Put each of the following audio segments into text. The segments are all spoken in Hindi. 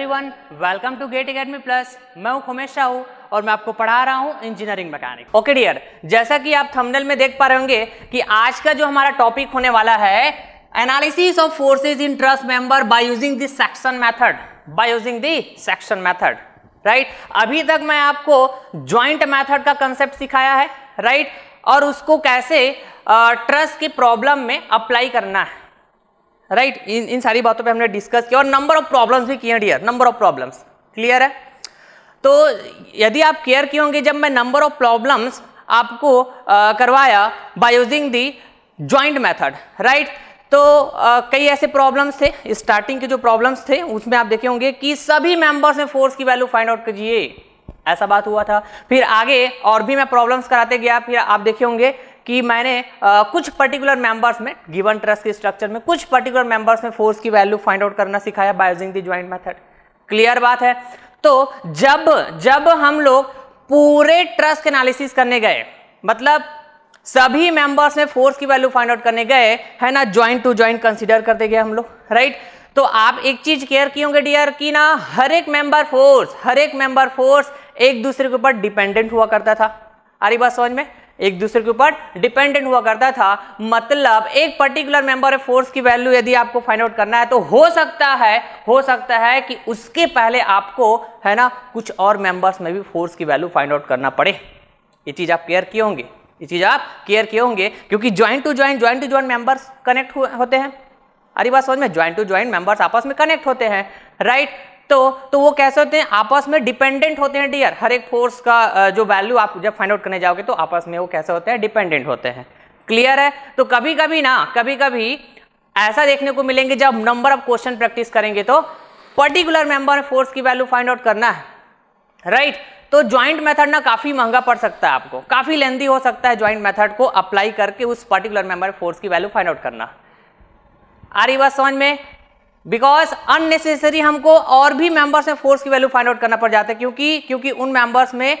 Everyone welcome to GATE Academy Plus मैं हूं खुमेश साहू और मैं आपको पढ़ा रहा हूं इंजीनियरिंग मैकेनिक ओके डियर जैसा कि आप थंबनेल में देख पा रहे होंगे कि आज का जो हमारा टॉपिक होने वाला है analysis of forces in truss member by using the section method by using the section method right अभी तक मैं आपको ज्वाइंट मैथड का कंसेप्ट सिखाया है राइट right? और उसको कैसे ट्रस्ट की प्रॉब्लम में अप्लाई करना है राइट right? इन इन सारी बातों पे हमने डिस्कस किया और नंबर ऑफ प्रॉब्लम्स भी किए dear number of problems clear है तो यदि आप केयर किए होंगे जब मैं नंबर ऑफ प्रॉब्लम्स आपको आ, करवाया by using the joint method right तो आ, कई ऐसे प्रॉब्लम्स थे स्टार्टिंग के जो प्रॉब्लम्स थे उसमें आप देखे होंगे कि सभी मेंबर्स में फोर्स की वैल्यू फाइंड आउट कीजिए ऐसा बात हुआ था फिर आगे और भी मैं प्रॉब्लम्स कराते गया फिर आप देखे होंगे कि मैंने आ, कुछ पर्टिकुलर मेंबर्स में गिवन ट्रस्ट के स्ट्रक्चर में कुछ पर्टिकुलर मेंबर्स में फोर्स की वैल्यू फाइंड आउट करना सिखाया by using the joint method clear बात है तो जब जब हम लोग पूरे ट्रस्ट एनालिसिस करने गए मतलब सभी मेंबर्स में फोर्स की वैल्यू फाइंड आउट करने गए है ना ज्वाइंट टू ज्वाइंट कंसिडर करते गए हम लोग राइट तो आप एक चीज केयर किए होंगे डियर की ना हर एक मेंबर फोर्स हर एक मेंबर फोर्स एक दूसरे के ऊपर डिपेंडेंट हुआ करता था आ रही बात समझ में एक दूसरे के ऊपर डिपेंडेंट हुआ करता था मतलब एक पर्टिकुलर मेंबर ऑफ फोर्स की वैल्यू यदि आपको फाइंड आउट करना है तो हो सकता है हो सकता है कि उसके पहले आपको है ना कुछ और मेंबर्स में भी फोर्स की वैल्यू फाइंड आउट करना पड़े ये चीज़ आप केयर किए होंगे ये चीज़ आप केयर किए होंगे क्योंकि joint to joint joint to joint members connect होते हैं अरे बात समझ में ज्वाइंट टू ज्वाइंट मेंबर्स आपस में कनेक्ट होते हैं राइट right? तो तो वो कैसे होते हैं आपस में डिपेंडेंट होते हैं डियर हर एक फोर्स का जो वैल्यू आप जब फाइंड आउट करने जाओगे तो आपस में वो कैसे होते हैं डिपेंडेंट होते हैं क्लियर है तो कभी कभी ना कभी कभी ऐसा देखने को मिलेंगे जब नंबर ऑफ क्वेश्चन प्रैक्टिस करेंगे तो पर्टिकुलर मेंबर में फोर्स की वैल्यू फाइंड आउट करना है राइट right? तो ज्वाइंट मेथड ना काफ़ी महंगा पड़ सकता है आपको काफ़ी लेंदी हो सकता है ज्वाइंट मेथड को अप्लाई करके उस पर्टिकुलर मेंबर फोर्स की वैल्यू फाइंड आउट करना आ रही बात समझ में बिकॉज अननेसेसरी हमको और भी मेंबर्स में फोर्स की वैल्यू फाइंड आउट करना पड़ जाता है क्योंकि क्योंकि उन मेंबर्स में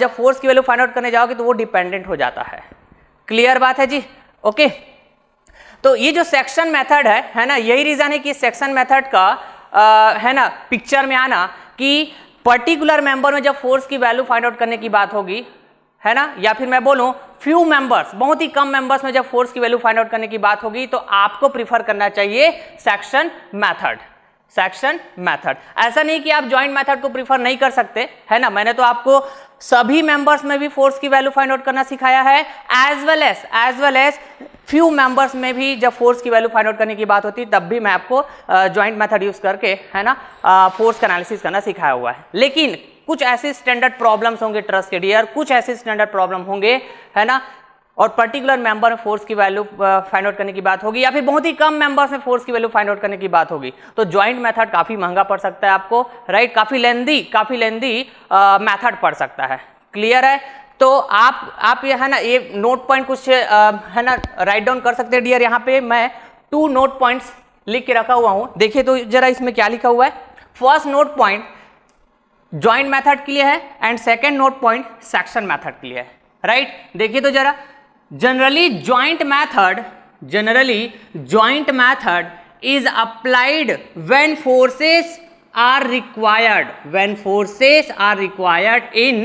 जब फोर्स की वैल्यू फाइंड आउट करने जाओगे तो वो डिपेंडेंट हो जाता है क्लियर बात है जी ओके तो ये जो सेक्शन मेथड है है ना यही रीज़न है कि सेक्शन मेथड का आ, है ना पिक्चर में आना कि पर्टिकुलर मेंबर में जब फोर्स की वैल्यू फाइंड आउट करने की बात होगी है ना या फिर मैं बोलूं फ्यू मेंबर्स बहुत ही कम मेंबर्स में जब फोर्स की वैल्यू फाइंड आउट करने की बात होगी तो आपको प्रीफर करना चाहिए सेक्शन मैथड सेक्शन मेथड ऐसा नहीं कि आप ज्वाइंट मेथड को प्रीफर नहीं कर सकते है ना मैंने तो आपको सभी मेंबर्स में भी फोर्स की वैल्यू फाइंड आउट करना सिखाया है as well as as well as few members में भी जब फोर्स की वैल्यू फाइंड आउट करने की बात होती तब भी मैं आपको ज्वाइंट मेथड यूज करके है ना फोर्स का एनालिसिस करना सिखाया हुआ है लेकिन कुछ ऐसे स्टैंडर्ड प्रॉब्लम्स होंगे ट्रस्ट के डियर कुछ ऐसे स्टैंडर्ड प्रॉब्लम होंगे है ना और पर्टिकुलर मेंबर में फोर्स की वैल्यू फाइंड आउट करने की बात होगी या फिर बहुत ही कम मेंबर्स में फोर्स की वैल्यू फाइंड आउट करने की बात होगी तो ज्वाइंट मेथड काफ़ी महंगा पड़ सकता है आपको राइट काफ़ी लेंदी काफ़ी लेंदी मेथड पड़ सकता है क्लियर है तो आप आप ये है ना ये नोट पॉइंट कुछ uh, है ना राइट डाउन कर सकते हैं डियर यहाँ पे मैं टू नोट पॉइंट्स लिख के रखा हुआ हूँ देखिए तो जरा इसमें क्या लिखा हुआ है first note point joint method के लिए है and second note point section method के लिए है राइट right? देखिए तो जरा generally joint method generally joint method is applied when forces are required when forces are required in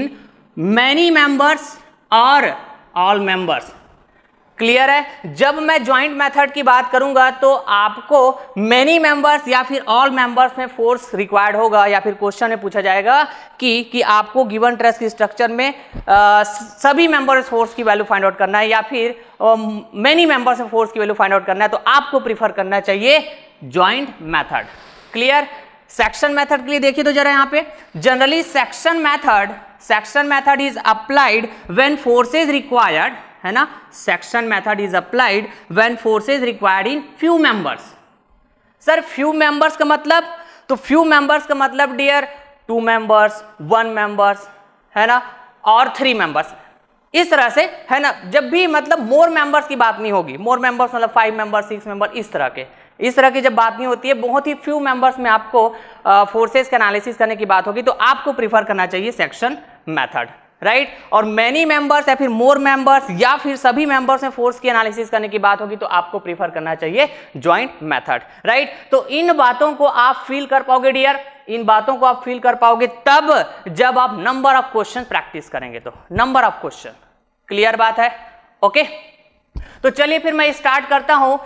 many members और ऑल मेंबर्स क्लियर है जब मैं ज्वाइंट मेथड की बात करूंगा तो आपको मेनी मेंबर्स या फिर ऑल मेंबर्स में फोर्स रिक्वायर्ड होगा या फिर क्वेश्चन में पूछा जाएगा कि कि आपको गिवन ट्रस्ट की स्ट्रक्चर में आ, सभी मेंबर्स फोर्स की वैल्यू फाइंड आउट करना है या फिर मेनी मेंबर्स में फोर्स की वैल्यू फाइंड आउट करना है तो आपको प्रीफर करना चाहिए joint method clear section method के लिए देखिए तो जरा यहाँ पे generally section method section method is applied when force is required है ना section method is applied when forces required in few members sir few members का मतलब तो फ्यू मेंबर्स का मतलब dear two members one members है ना और थ्री मेंबर्स इस तरह से है ना जब भी मतलब मोर मेंबर्स की बात नहीं होगी मोर मेंबर्स मतलब फाइव मेंबर्स सिक्स मेंबर इस तरह के इस तरह की जब बात नहीं होती है बहुत ही फ्यू मेंबर्स में आपको फोर्सेस का एनालिसिस करने की बात होगी तो आपको प्रीफर करना चाहिए सेक्शन मेथड राइट और मैनी मेंबर्स या फिर मोर मेंबर्स या फिर सभी मेंबर्स में फोर्स की एनालिसिस करने की बात होगी तो आपको प्रीफर करना चाहिए ज्वाइंट मेथड राइट तो इन बातों को आप फील कर पाओगे डियर इन बातों को आप फील कर पाओगे तब जब आप नंबर ऑफ क्वेश्चन प्रैक्टिस करेंगे तो नंबर ऑफ क्वेश्चन क्लियर बात है ओके okay? तो चलिए फिर मैं स्टार्ट करता हूं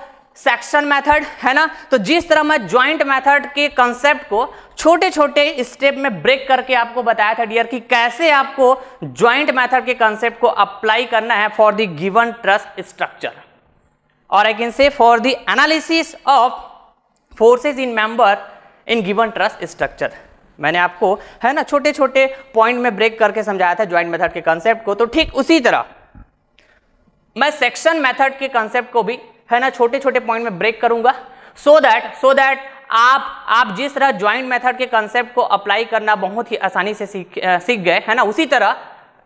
सेक्शन मेथड है ना तो जिस तरह मैं ज्वाइंट मेथड के कंसेप्ट को छोटे छोटे स्टेप में ब्रेक करके आपको बताया था डियर कि कैसे आपको ज्वाइंट मेथड के कंसेप्ट को अप्लाई करना है for the given truss structure और I can say for the analysis of forces in member in given truss structure मैंने आपको है ना छोटे छोटे पॉइंट में ब्रेक करके समझाया था ज्वाइंट मैथड के कंसेप्ट को तो ठीक उसी तरह मैं सेक्शन मेथड के कंसेप्ट को भी है ना छोटे छोटे पॉइंट में ब्रेक करूंगा सो दैट सो दैट आप आप जिस तरह ज्वाइंट मेथड के कंसेप्ट को अप्लाई करना बहुत ही आसानी से सीख सीख गए है ना उसी तरह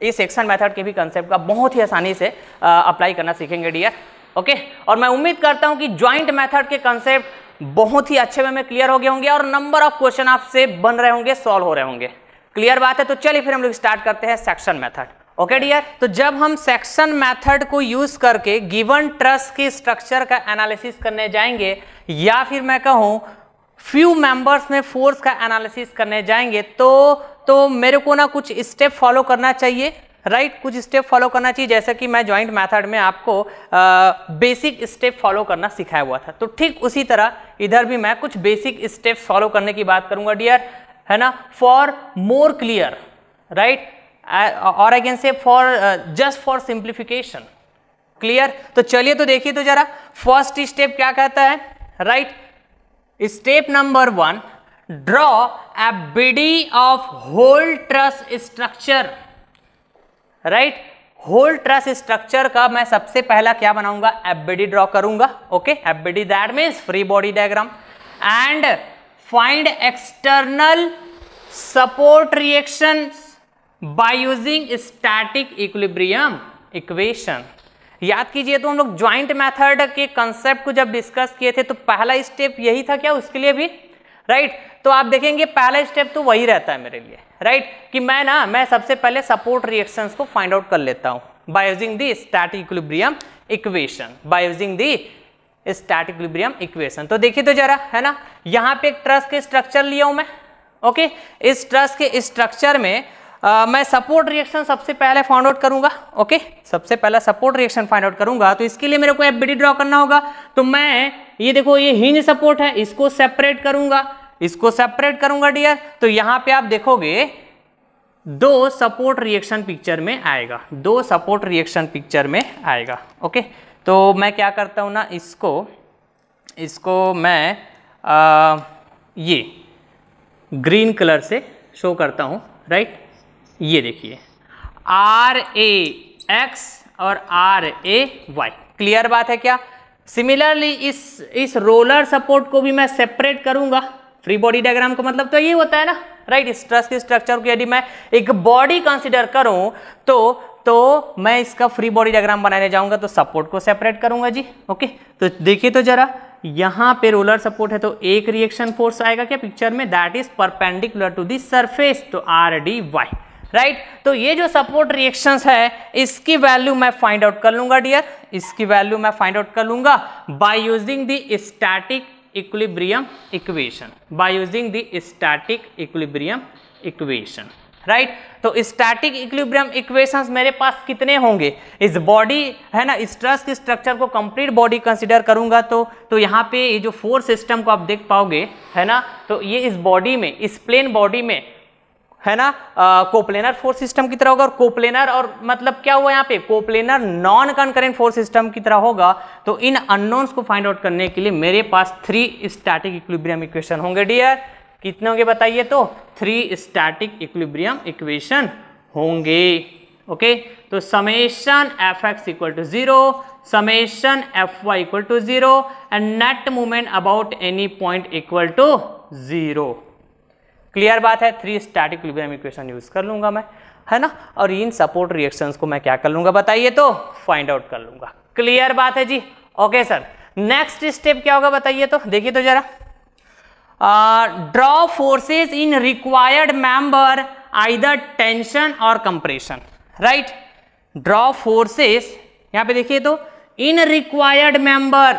इस सेक्शन मेथड के भी कंसेप्ट का बहुत ही आसानी से अप्लाई करना सीखेंगे डियर ओके और मैं उम्मीद करता हूँ कि ज्वाइंट मेथड के कंसेप्ट बहुत ही अच्छे वे में क्लियर हो गए होंगे और नंबर ऑफ क्वेश्चन आपसे बन रहे होंगे सॉल्व हो रहे होंगे क्लियर बात है तो चलिए फिर हम लोग स्टार्ट करते हैं सेक्शन मेथड ओके डियर तो जब हम सेक्शन मेथड को यूज करके गिवन ट्रस के स्ट्रक्चर का एनालिसिस करने जाएंगे या फिर मैं कहूं फ्यू मेंबर्स में फोर्स का एनालिसिस करने जाएंगे तो तो मेरे को ना कुछ स्टेप फॉलो करना चाहिए राइट right, कुछ स्टेप फॉलो करना चाहिए जैसे कि मैं जॉइंट मेथड में आपको बेसिक स्टेप फॉलो करना सिखाया हुआ था तो ठीक उसी तरह इधर भी मैं कुछ बेसिक स्टेप फॉलो करने की बात करूंगा डियर है ना फॉर मोर क्लियर राइट और I can say for just for simplification clear तो चलिए तो देखिए तो जरा फर्स्ट स्टेप क्या कहता है right step number one draw a BD of whole truss structure right whole truss structure का मैं सबसे पहला क्या बनाऊंगा एफबीडी ड्रॉ करूंगा okay FBD that means free body diagram and find external support reaction by using static equilibrium equation याद कीजिए तो हम लोग ज्वाइंट मेथड के कंसेप्ट को जब डिस्कस किए थे तो पहला स्टेप यही था क्या उसके लिए भी राइट right? तो आप देखेंगे पहला स्टेप तो वही रहता है मेरे लिए राइट right? कि मैं ना मैं सबसे पहले सपोर्ट रिएक्शंस को फाइंड आउट कर लेता हूं by using the static equilibrium equation by using the static equilibrium equation तो देखिए तो जरा है ना यहां पे एक ट्रस के स्ट्रक्चर लिया हूं मैं ओके इस ट्रस के स्ट्रक्चर में आ, मैं सपोर्ट रिएक्शन सबसे पहले फाइंड आउट करूंगा ओके सबसे पहला सपोर्ट रिएक्शन फाइंड आउट करूंगा तो इसके लिए मेरे को एफबीडी ड्रॉ करना होगा तो मैं ये देखो ये हिंज सपोर्ट है इसको सेपरेट करूंगा इसको सेपरेट करूंगा डियर तो यहाँ पे आप देखोगे दो सपोर्ट रिएक्शन पिक्चर में आएगा दो सपोर्ट रिएक्शन पिक्चर में आएगा ओके तो मैं क्या करता हूँ ना इसको इसको मैं आ, ये ग्रीन कलर से शो करता हूँ राइट ये देखिए आर ए एक्स और आर ए वाई क्लियर बात है क्या सिमिलरली इस इस रोलर सपोर्ट को भी मैं सेपरेट करूंगा फ्री बॉडी डायग्राम का मतलब तो ये होता है ना राइट right? स्ट्रेस के स्ट्रक्चर को यदि मैं एक बॉडी कंसिडर करूं तो तो मैं इसका फ्री बॉडी डायग्राम बनाने जाऊंगा तो सपोर्ट को सेपरेट करूंगा जी ओके तो देखिए तो जरा यहां पे रोलर सपोर्ट है तो एक रिएक्शन फोर्स आएगा क्या पिक्चर में that is perpendicular to the surface तो आर डी वाई राइट तो ये जो सपोर्ट रिएक्शंस है इसकी वैल्यू मैं फाइंड आउट कर लूंगा डियर इसकी वैल्यू मैं फाइंड आउट कर लूंगा by using the static equilibrium equation by using the static equilibrium equation right right? तो स्टैटिक इक्विलिब्रियम इक्वेशंस मेरे पास कितने होंगे इस बॉडी है ना स्ट्रेस की स्ट्रक्चर को कंप्लीट बॉडी कंसिडर करूंगा तो तो यहाँ पे ये जो फोर सिस्टम को आप देख पाओगे है ना तो ये इस बॉडी में इस प्लेन बॉडी में है ना कोप्लेनर फोर्स सिस्टम की तरह होगा और कोप्लेनर और मतलब क्या हुआ यहाँ पे coplanar non concurrent force system की तरह होगा तो इन अननोन्स को फाइंड आउट करने के लिए मेरे पास थ्री स्टैटिक इक्विलिब्रियम इक्वेशन होंगे डियर कितने होंगे बताइए तो थ्री स्टैटिक इक्विलिब्रियम इक्वेशन होंगे ओके तो summation F X equal to zero summation F Y equal to zero and net movement about any point equal to zero clear बात है three static equilibrium equation use कर लूंगा मैं है ना और इन सपोर्ट रिएक्शंस को मैं क्या कर लूंगा बताइए तो फाइंड आउट कर लूंगा क्लियर बात है जी ओके सर नेक्स्ट स्टेप क्या होगा बताइए तो देखिए तो जरा draw forces in required member either tension और कंप्रेशन राइट ड्रॉ फोर्सेस यहां पे देखिए तो इन रिक्वायर्ड मेंबर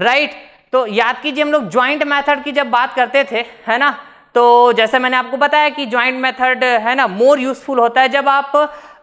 राइट तो याद कीजिए हम लोग ज्वाइंट मेथड की जब बात करते थे है ना तो जैसे मैंने आपको बताया कि ज्वाइंट मेथड है ना मोर यूजफुल होता है जब आप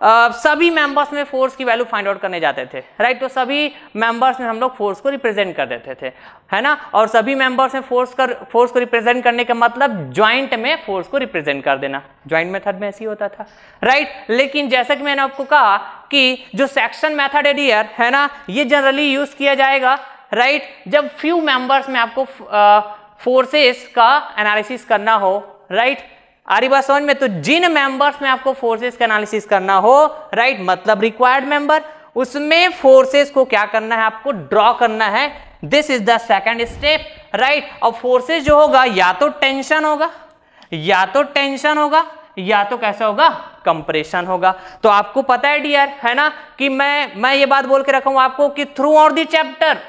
आ, सभी मेंबर्स में फोर्स की वैल्यू फाइंड आउट करने जाते थे राइट तो सभी मेंबर्स में हम लोग फोर्स को रिप्रेजेंट कर देते थे है ना और सभी मेंबर्स में फोर्स कर फोर्स को रिप्रेजेंट करने का मतलब ज्वाइंट में फोर्स को रिप्रेजेंट कर देना ज्वाइंट मेथड में ऐसे ही होता था राइट लेकिन जैसा कि मैंने आपको कहा कि जो सेक्शन मैथड एडियर है ना ये जनरली यूज किया जाएगा राइट जब फ्यू मेंबर्स में आपको आ, फोर्सेस का एनालिसिस करना हो राइट आरी बात समझ में तो जिन मेंबर्स में आपको फोर्सेस का एनालिसिस करना हो राइट मतलब रिक्वायर्ड मेंबर उसमें फोर्सेस को क्या करना है आपको ड्रॉ करना है this is the second step right और फोर्सेस जो होगा या तो टेंशन होगा या तो टेंशन होगा या तो कैसा होगा कंप्रेशन होगा तो आपको पता है डियर है ना कि मैं मैं ये बात बोल के रखा हूं आपको कि throughout the chapter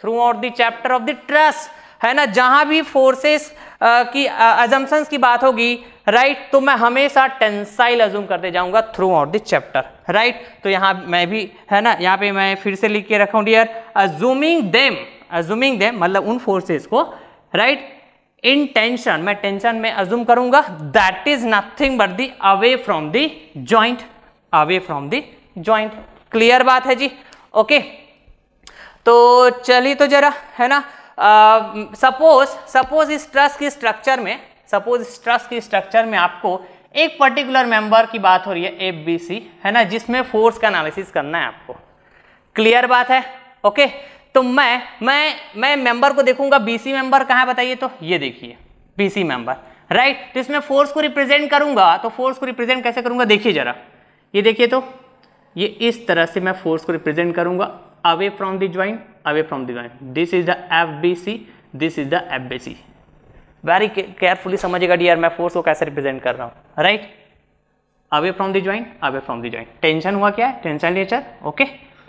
throughout the chapter of the truss है ना जहाँ भी फोर्सेस की अजम्पन्स की बात होगी राइट तो मैं हमेशा टेंसाइल अजूम करते जाऊँगा throughout the chapter right तो यहाँ मैं भी है ना यहाँ पे मैं फिर से लिख के रखा dear assuming them assuming them मतलब उन फोर्सेस को राइट इन टेंशन मैं टेंशन में अजूम करूंगा that is nothing but the away from the joint away from the joint clear बात है जी ओके okay. तो चलिए तो जरा है ना सपोज uh, सपोज इस ट्रस्ट की स्ट्रक्चर में सपोज इस ट्रस्ट की स्ट्रक्चर में आपको एक पर्टिकुलर मेंबर की बात हो रही है एफ बी सी है ना जिसमें फोर्स का एनालिसिस करना है आपको क्लियर बात है ओके तो मैं मैं मैं मेंबर को देखूंगा बी सी मेंबर कहाँ बताइए तो ये देखिए बी सी मेंबर राइट तो इसमें फोर्स को रिप्रेजेंट करूंगा तो फोर्स को रिप्रेजेंट कैसे करूंगा देखिए जरा ये देखिए तो ये इस तरह से मैं फोर्स को रिप्रेजेंट करूंगा away from the joint away from the line this is the fbc this is the fbc very carefully समझिएगा डी मैं फोर्स को कैसे रिप्रेजेंट कर रहा हूँ right away from the joint away from the joint tension हुआ क्या है टेंशन नेचर ओके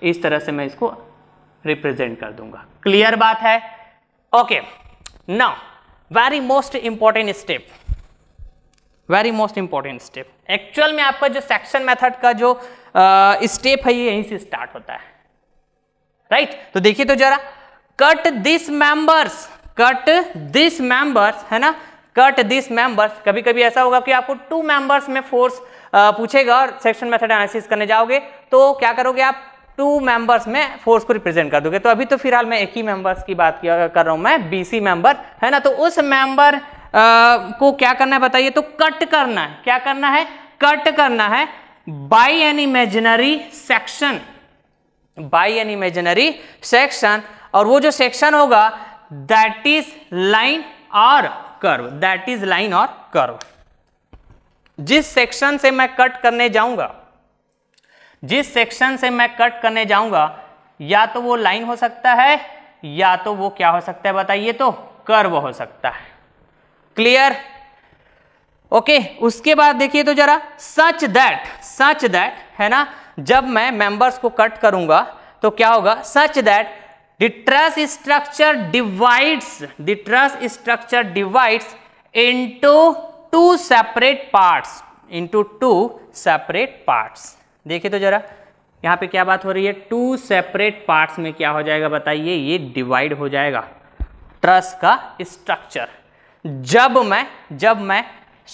इस तरह से मैं इसको रिप्रेजेंट कर दूंगा क्लियर बात है okay now very most important step very most important step actual में आपका जो सेक्शन मेथड का जो स्टेप uh, है ये यहीं से स्टार्ट होता है राइट right? तो देखिए तो जरा cut this members cut this members है ना कट दिस मेंबर्स कभी कभी ऐसा होगा कि आपको टू मेंबर्स में फोर्स पूछेगा और सेक्शन मेथड एनालिसिस करने जाओगे तो क्या करोगे आप टू मेंबर्स में फोर्स को रिप्रेजेंट कर दोगे तो अभी तो फिलहाल मैं एक ही मेंबर्स की बात कर रहा हूं मैं बीसी मेंबर है ना तो उस मेंबर को क्या करना है बताइए तो कट करना है क्या करना है कट करना है by an imaginary section by an imaginary section और वो जो सेक्शन होगा दैट इज लाइन और कर्व दैट इज लाइन और कर्व जिस सेक्शन से मैं कट करने जाऊंगा जिस सेक्शन से मैं कट करने जाऊंगा या तो वो लाइन हो सकता है या तो वो क्या हो सकता है बताइए तो कर्व हो सकता है क्लियर ओके okay, उसके बाद देखिए तो जरा सच दैट सच दैट है ना जब मैं मेंबर्स को कट करूंगा तो क्या होगा such that the truss structure divides the truss structure divides into two separate parts into two separate parts देखिए तो जरा यहाँ पे क्या बात हो रही है टू सेपरेट पार्ट्स में क्या हो जाएगा बताइए ये डिवाइड हो जाएगा ट्रस का स्ट्रक्चर जब मैं जब मैं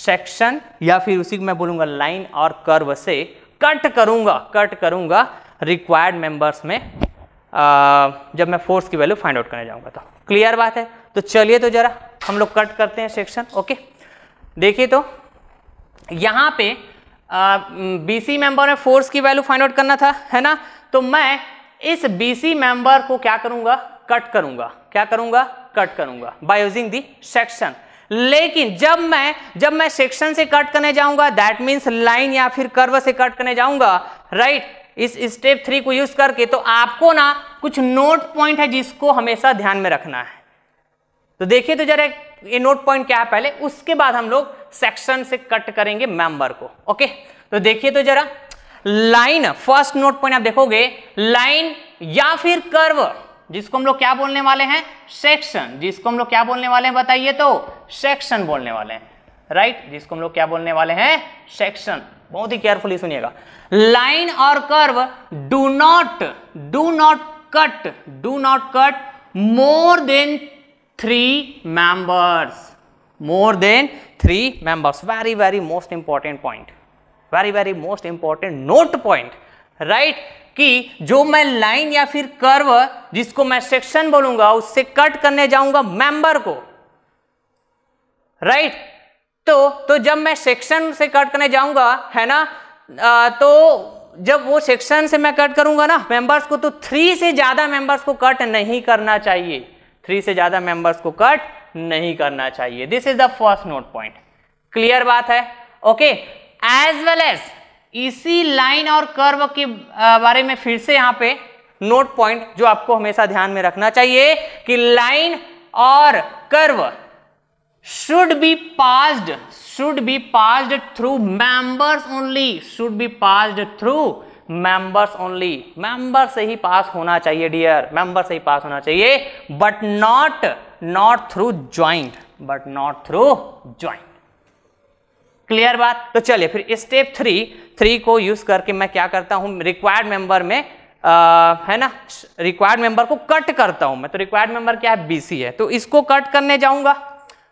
सेक्शन या फिर उसी को मैं बोलूँगा लाइन और कर्व से कट करूंगा कट करूंगा रिक्वायर्ड मेंबर्स में आ, जब मैं फोर्स की वैल्यू फाइंड आउट करने जाऊंगा तो क्लियर बात है तो चलिए तो जरा हम लोग कट करते हैं सेक्शन ओके देखिए तो यहां पे बी सी मेंबर में फोर्स की वैल्यू फाइंड आउट करना था है ना तो मैं इस बी सी मेंबर को क्या करूंगा कट करूंगा क्या करूंगा कट करूंगा बाय यूजिंग दी सेक्शन लेकिन जब मैं जब मैं सेक्शन से कट करने जाऊंगा दैट मीन्स लाइन या फिर कर्व से कट करने जाऊंगा राइट इस स्टेप थ्री को यूज करके तो आपको ना कुछ नोट पॉइंट है जिसको हमेशा ध्यान में रखना है तो देखिए तो जरा ये नोट पॉइंट क्या है पहले उसके बाद हम लोग सेक्शन से कट करेंगे मेंबर को ओके तो देखिए तो जरा लाइन फर्स्ट नोट पॉइंट आप देखोगे लाइन या फिर कर्व जिसको हम लोग क्या बोलने वाले हैं सेक्शन जिसको हम लोग क्या बोलने वाले हैं बताइए तो सेक्शन बोलने वाले हैं राइट right? जिसको हम लोग क्या बोलने वाले हैं सेक्शन बहुत ही केयरफुली सुनिएगा लाइन और curve do not do not cut do not cut more than three members more than three members very very most important point very very most important note point right कि जो मैं लाइन या फिर कर्व जिसको मैं सेक्शन बोलूंगा उससे कट करने जाऊंगा मेंबर को राइट तो तो जब मैं सेक्शन से कट करने जाऊंगा है ना आ, तो जब वो सेक्शन से मैं कट करूंगा ना मेंबर्स को तो थ्री से ज़्यादा मेंबर्स को कट नहीं करना चाहिए थ्री से ज़्यादा मेंबर्स को कट नहीं करना चाहिए this is the first note point clear बात है ओके एज वेल एज इसी लाइन और कर्व के बारे में फिर से यहां पे नोट पॉइंट जो आपको हमेशा ध्यान में रखना चाहिए कि लाइन और curve should be passed should be passed through members only should be passed through members only member से ही पास होना चाहिए डियर मेंबर से ही पास होना चाहिए but not not through joint but not through joint clear बात तो चलिए फिर स्टेप थ्री थ्री को यूज करके मैं क्या करता हूँ रिक्वायर्ड मेंबर में आ, है ना रिक्वायर्ड मेंबर को कट करता हूं मैं तो रिक्वायर्ड मेंबर क्या है बीसी है तो इसको कट करने जाऊंगा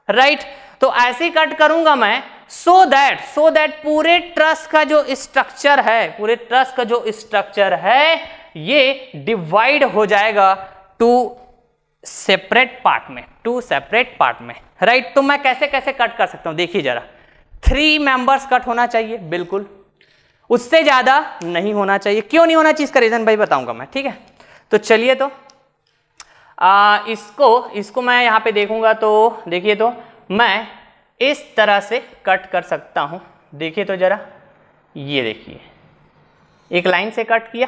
राइट तो ऐसे ही कट करूंगा मैं सो दैट सो दैट पूरे ट्रस्ट का जो स्ट्रक्चर है पूरे ट्रस्ट का जो स्ट्रक्चर है ये डिवाइड हो जाएगा टू सेपरेट पार्ट में टू सेपरेट पार्ट में राइट right? तो मैं कैसे कैसे कट कर सकता हूं देखिए जरा थ्री मेंबर्स कट होना चाहिए बिल्कुल उससे ज़्यादा नहीं होना चाहिए क्यों नहीं होना चाहिए इसका रीज़न भाई बताऊंगा मैं ठीक है तो चलिए तो आ, इसको इसको मैं यहाँ पे देखूंगा तो देखिए तो मैं इस तरह से कट कर सकता हूं देखिए तो ज़रा ये देखिए एक लाइन से कट किया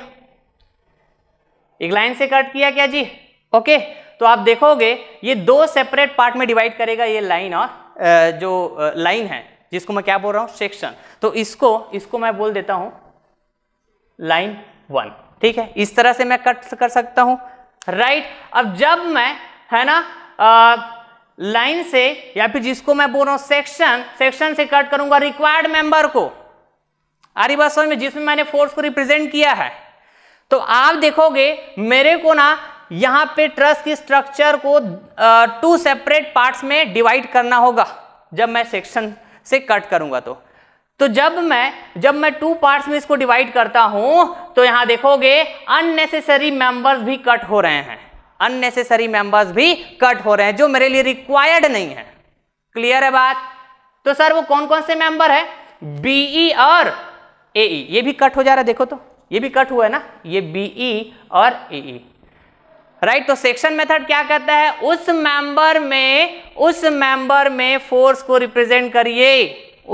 एक लाइन से कट किया क्या जी ओके तो आप देखोगे ये दो सेपरेट पार्ट में डिवाइड करेगा ये लाइन और जो लाइन है जिसको मैं क्या बोल रहा हूँ सेक्शन तो इसको इसको मैं बोल देता हूँ लाइन वन ठीक है इस तरह से मैं कट कर सकता हूँ राइट अब जब मैं है ना लाइन से या फिर जिसको मैं बोल रहा हूँ सेक्शन सेक्शन से कट करूंगा रिक्वायर्ड मेंबर को आरी बात समझ में जिसमें मैंने फोर्स को रिप्रेजेंट किया है तो आप देखोगे मेरे को ना यहाँ पे ट्रस की स्ट्रक्चर को टू सेपरेट पार्ट्स में डिवाइड करना होगा जब मैं सेक्शन से कट करूंगा तो तो जब मैं जब मैं टू पार्ट्स में इसको डिवाइड करता हूं तो यहां देखोगे अननेसेसरी मेंबर्स भी कट हो रहे हैं अननेसेसरी मेंबर्स भी कट हो रहे हैं जो मेरे लिए रिक्वायर्ड नहीं है क्लियर है बात तो सर वो कौन कौन से मेंबर है बीई और ए e। ये भी कट हो जा रहा है देखो तो ये भी कट हुआ है ना ये बीई e और ए राइट right, तो सेक्शन मेथड क्या कहता है उस मेंबर में उस मेंबर में फोर्स को रिप्रेजेंट करिए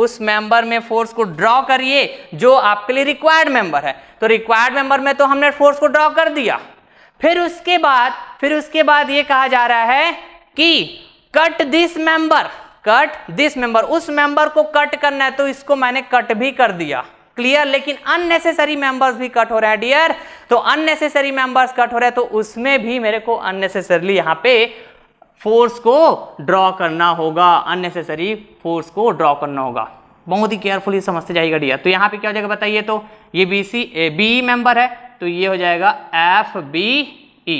उस मेंबर में फोर्स को ड्रॉ करिए जो आपके लिए रिक्वायर्ड मेंबर है तो रिक्वायर्ड मेंबर में तो हमने फोर्स को ड्रॉ कर दिया फिर उसके बाद फिर उसके बाद ये कहा जा रहा है कि cut this member cut this member उस मेंबर को कट करना है तो इसको मैंने कट भी कर दिया क्लियर लेकिन अननेसेसरी मेंबर्स भी कट हो रहे हैं डियर तो अननेसेसरी मेंबर्स कट हो रहे हैं तो उसमें भी मेरे को अननेसेसरली यहां पे फोर्स को ड्रॉ करना होगा अननेसेसरी फोर्स को ड्रॉ करना होगा बहुत ही केयरफुली समझते जाएगा डियर तो यहां पे क्या हो जाएगा बताइए तो ये B C A B member है तो ये हो जाएगा F B E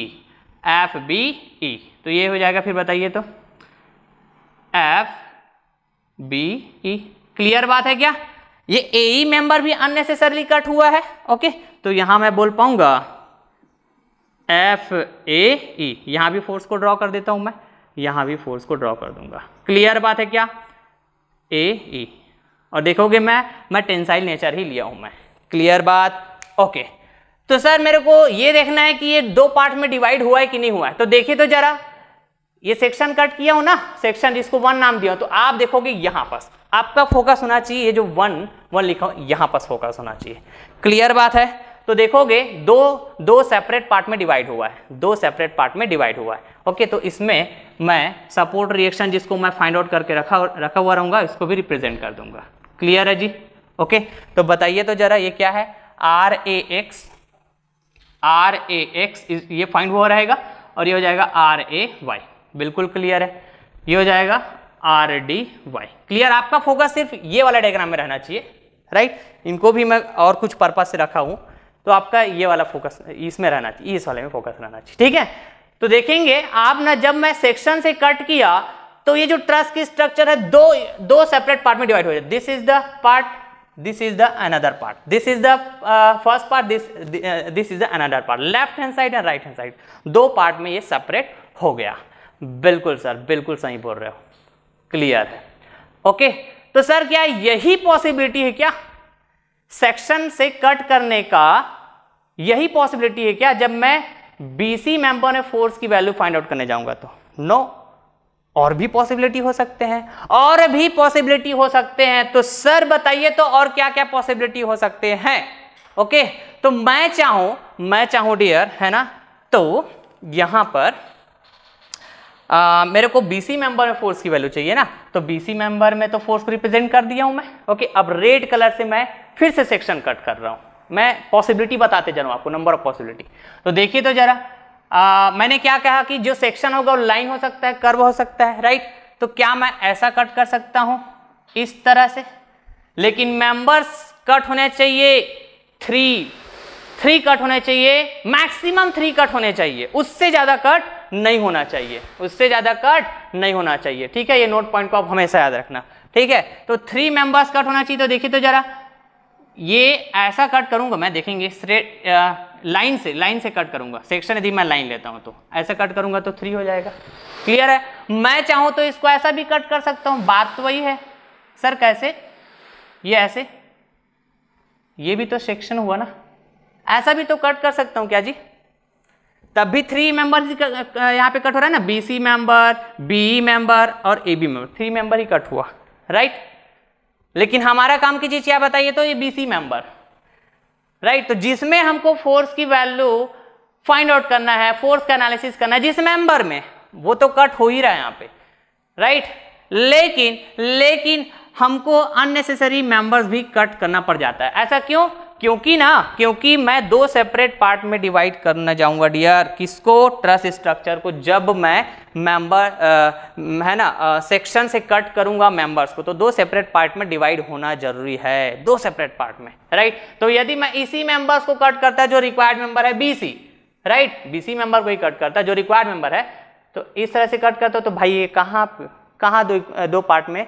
F B E तो ये हो जाएगा फिर बताइए तो एफ बी ई क्लियर बात है क्या ये ए ई मेंबर भी अननेसेसरली कट हुआ है ओके तो यहां मैं बोल पाऊंगा एफ ए ई e। यहां भी फोर्स को ड्रॉ कर देता हूं मैं यहां भी फोर्स को ड्रॉ कर दूंगा क्लियर बात है क्या ए ई e। और देखोगे मैं मैं टेंसाइल नेचर ही लिया हूं मैं क्लियर बात ओके तो सर मेरे को ये देखना है कि ये दो पार्ट में डिवाइड हुआ है कि नहीं हुआ है तो देखिए तो जरा ये सेक्शन कट किया हो ना सेक्शन जिसको वन नाम दिया तो आप देखोगे यहां पर आपका फोकस होना चाहिए ये जो वन वन लिखा यहाँ पर फोकस होना चाहिए क्लियर बात है तो देखोगे दो दो सेपरेट पार्ट में डिवाइड हुआ है दो सेपरेट पार्ट में डिवाइड हुआ है ओके तो इसमें मैं सपोर्ट रिएक्शन जिसको मैं फाइंड आउट करके रखा रखा हुआ रहूँगा इसको भी रिप्रेजेंट कर दूंगा क्लियर है जी ओके तो बताइए तो जरा ये क्या है R A X R A X ये फाइंड हुआ रहेगा और ये हो जाएगा आर ए वाई बिल्कुल क्लियर है ये हो जाएगा आर डी वाई क्लियर आपका फोकस सिर्फ ये वाला डायग्राम में रहना चाहिए राइट इनको भी मैं और कुछ पर्पज से रखा हूँ तो आपका ये वाला फोकस इसमें रहना चाहिए इस वाले में फोकस रहना चाहिए ठीक है तो देखेंगे आप ना जब मैं सेक्शन से कट किया तो ये जो ट्रस्ट की स्ट्रक्चर है दो दो सेपरेट पार्ट में डिवाइड हो जाए this is the part this is the another part this is the first part this this is the another part left hand side and right hand side दो पार्ट में ये सेपरेट हो गया बिल्कुल सर बिल्कुल सही बोल रहे हो क्लियर है ओके तो सर क्या यही पॉसिबिलिटी है क्या सेक्शन से कट करने का यही पॉसिबिलिटी है क्या जब मैं बीसी मेंबर में फोर्स की वैल्यू फाइंड आउट करने जाऊंगा तो नो no. और भी पॉसिबिलिटी हो सकते हैं और भी पॉसिबिलिटी हो सकते हैं तो सर बताइए तो और क्या क्या पॉसिबिलिटी हो सकते हैं ओके तो मैं चाहूं मैं चाहूं डियर है ना तो यहां पर आ, मेरे को बीसी मेंबर में फोर्स की वैल्यू चाहिए ना तो बी सी मेंबर में तो फोर्स को रिप्रेजेंट कर दिया हूं मैं ओके अब रेड कलर से मैं फिर से सेक्शन कट कर रहा हूं मैं पॉसिबिलिटी बताते जा रहा हूं आपको नंबर ऑफ पॉसिबिलिटी तो देखिए तो जरा आ, मैंने क्या कहा कि जो सेक्शन होगा वो लाइन हो सकता है कर्व हो सकता है राइट तो क्या मैं ऐसा कट कर सकता हूं इस तरह से लेकिन मेंबर्स कट होने चाहिए थ्री थ्री कट होने चाहिए मैक्सिमम थ्री कट होने चाहिए उससे ज़्यादा कट नहीं होना चाहिए उससे ज़्यादा कट नहीं होना चाहिए ठीक है ये नोट पॉइंट को आप हमेशा याद रखना ठीक है तो थ्री मेंबर्स कट होना चाहिए तो देखिए तो ज़रा ये ऐसा कट करूंगा मैं देखेंगे स्ट्रेट लाइन से लाइन से कट करूंगा सेक्शन यदि मैं लाइन लेता हूं तो ऐसा कट करूंगा तो थ्री हो जाएगा क्लियर है मैं चाहूँ तो इसको ऐसा भी कट कर सकता हूं बात तो वही है सर कैसे ये ऐसे ये भी तो सेक्शन हुआ ना ऐसा भी तो कट कर सकता हूँ क्या जी तब भी थ्री मेंबर यहाँ पे कट हो रहा है ना B C member B member और A B member three member ही कट हुआ राइट लेकिन हमारा काम की चीज क्या बताइए तो ये बी सी मेंबर राइट तो जिसमें हमको फोर्स की वैल्यू फाइंड आउट करना है फोर्स का एनालिसिस करना है जिस मेंबर में वो तो कट हो ही रहा है यहाँ पे राइट लेकिन लेकिन हमको अननेसेसरी मेंबर्स भी कट करना पड़ जाता है ऐसा क्यों क्योंकि ना क्योंकि मैं दो सेपरेट पार्ट में डिवाइड करना जाऊंगा डियर किसको ट्रस्ट स्ट्रक्चर को जब मैं मेंबर है ना सेक्शन से कट करूंगा मेंबर्स को तो दो सेपरेट पार्ट में डिवाइड होना जरूरी है दो सेपरेट पार्ट में राइट तो यदि मैं इसी मेंबर्स को कट करता है जो रिक्वायर्ड मेंबर है बीसी राइट बीसी मेंबर को ही कट करता है जो रिक्वायर्ड मेंबर है तो इस तरह से कट करता है तो भाई ये कहाँ कहाँ दो दो पार्ट में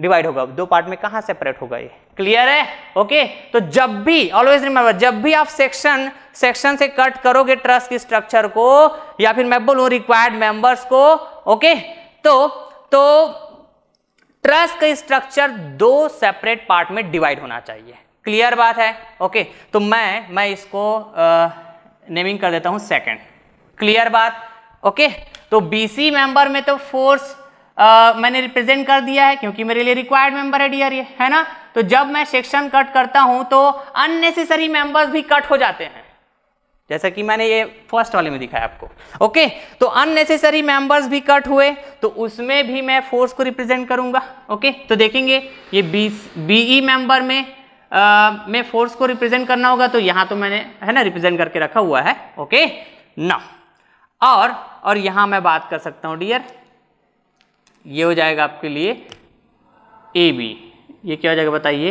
डिवाइड होगा दो पार्ट में कहाँ सेपरेट होगा ये क्लियर है ओके तो जब भी ऑलवेज रिमेम्बर जब भी आप सेक्शन सेक्शन से कट करोगे ट्रस्ट की स्ट्रक्चर को या फिर मैं बोलू रिक्वायर्ड मेंबर्स को ओके तो तो ट्रस्ट का स्ट्रक्चर दो सेपरेट पार्ट में डिवाइड होना चाहिए क्लियर बात है ओके तो मैं मैं इसको आ, नेमिंग कर देता हूं सेकंड क्लियर बात ओके तो बीसी मेंबर में तो फोर्स मैंने रिप्रेजेंट कर दिया है क्योंकि मेरे लिए रिक्वायर्ड मेंबर है डीआर ये है ना तो जब मैं सेक्शन कट करता हूं तो अननेसेसरी मेंबर्स भी कट हो जाते हैं जैसा कि मैंने ये फर्स्ट वाले में दिखाया आपको ओके तो अननेसेसरी मेंबर्स भी कट हुए तो उसमें भी मैं फोर्स को रिप्रेजेंट करूंगा ओके तो देखेंगे ये बी बीई मेंबर में आ, मैं फोर्स को रिप्रेजेंट करना होगा तो यहां तो मैंने है ना रिप्रेजेंट करके रखा हुआ है ओके ना और और यहां मैं बात कर सकता हूं डियर ये हो जाएगा आपके लिए ए बी ये क्या हो जाएगा बताइए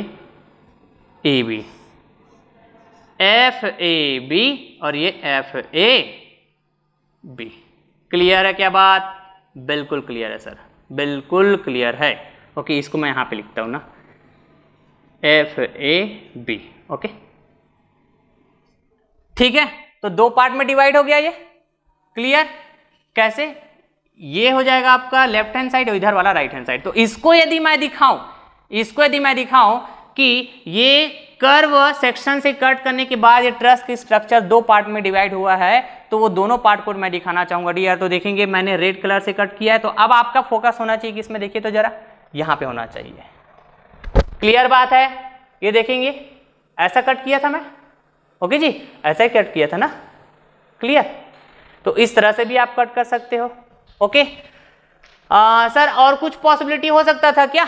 A B F A B और ये एफ ए बी क्लियर है क्या बात बिल्कुल क्लियर है सर बिल्कुल क्लियर है ओके इसको मैं यहाँ पे लिखता हूँ ना एफ ए बी ओके ठीक है तो दो पार्ट में डिवाइड हो गया ये क्लियर कैसे ये हो जाएगा आपका लेफ्ट हैंड साइड और इधर वाला राइट हैंड साइड तो इसको यदि मैं दिखाऊं इसको यदि मैं दिखाऊं कि ये कर्व सेक्शन से कट करने के बाद ये ट्रस्ट की स्ट्रक्चर दो पार्ट में डिवाइड हुआ है तो वो दोनों पार्ट को मैं दिखाना चाहूंगा डी तो देखेंगे मैंने रेड कलर से कट किया है तो अब आपका फोकस होना चाहिए कि इसमें देखिए तो जरा यहां पे होना चाहिए क्लियर बात है ये देखेंगे ऐसा कट किया था मैं ओके जी ऐसा ही कट किया था ना क्लियर तो इस तरह से भी आप कट कर सकते हो ओके आ, सर और कुछ पॉसिबिलिटी हो सकता था क्या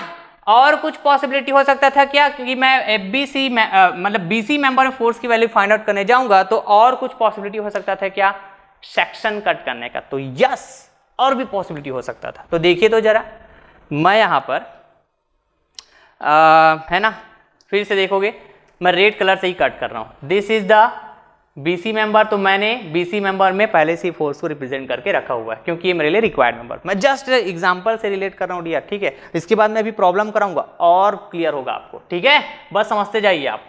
और कुछ पॉसिबिलिटी हो सकता था क्या क्योंकि मैं एफ बी सी मतलब B C member of force की वैल्यू फाइंड आउट करने जाऊंगा तो और कुछ पॉसिबिलिटी हो सकता था क्या सेक्शन कट करने का तो यस और भी पॉसिबिलिटी हो सकता था तो देखिए तो जरा मैं यहां पर आ, है ना फिर से देखोगे मैं रेड कलर से ही कट कर रहा हूं this is the B C member तो मैंने बीसी मेंबर में पहले से ही फोर्स को रिप्रेजेंट करके रखा हुआ है क्योंकि ये मेरे लिए रिक्वायर्ड मेंबर मैं जस्ट एग्जांपल से रिलेट कर रहा हूँ डियर ठीक है इसके बाद मैं अभी प्रॉब्लम कराऊंगा और क्लियर होगा आपको ठीक है बस समझते जाइए आप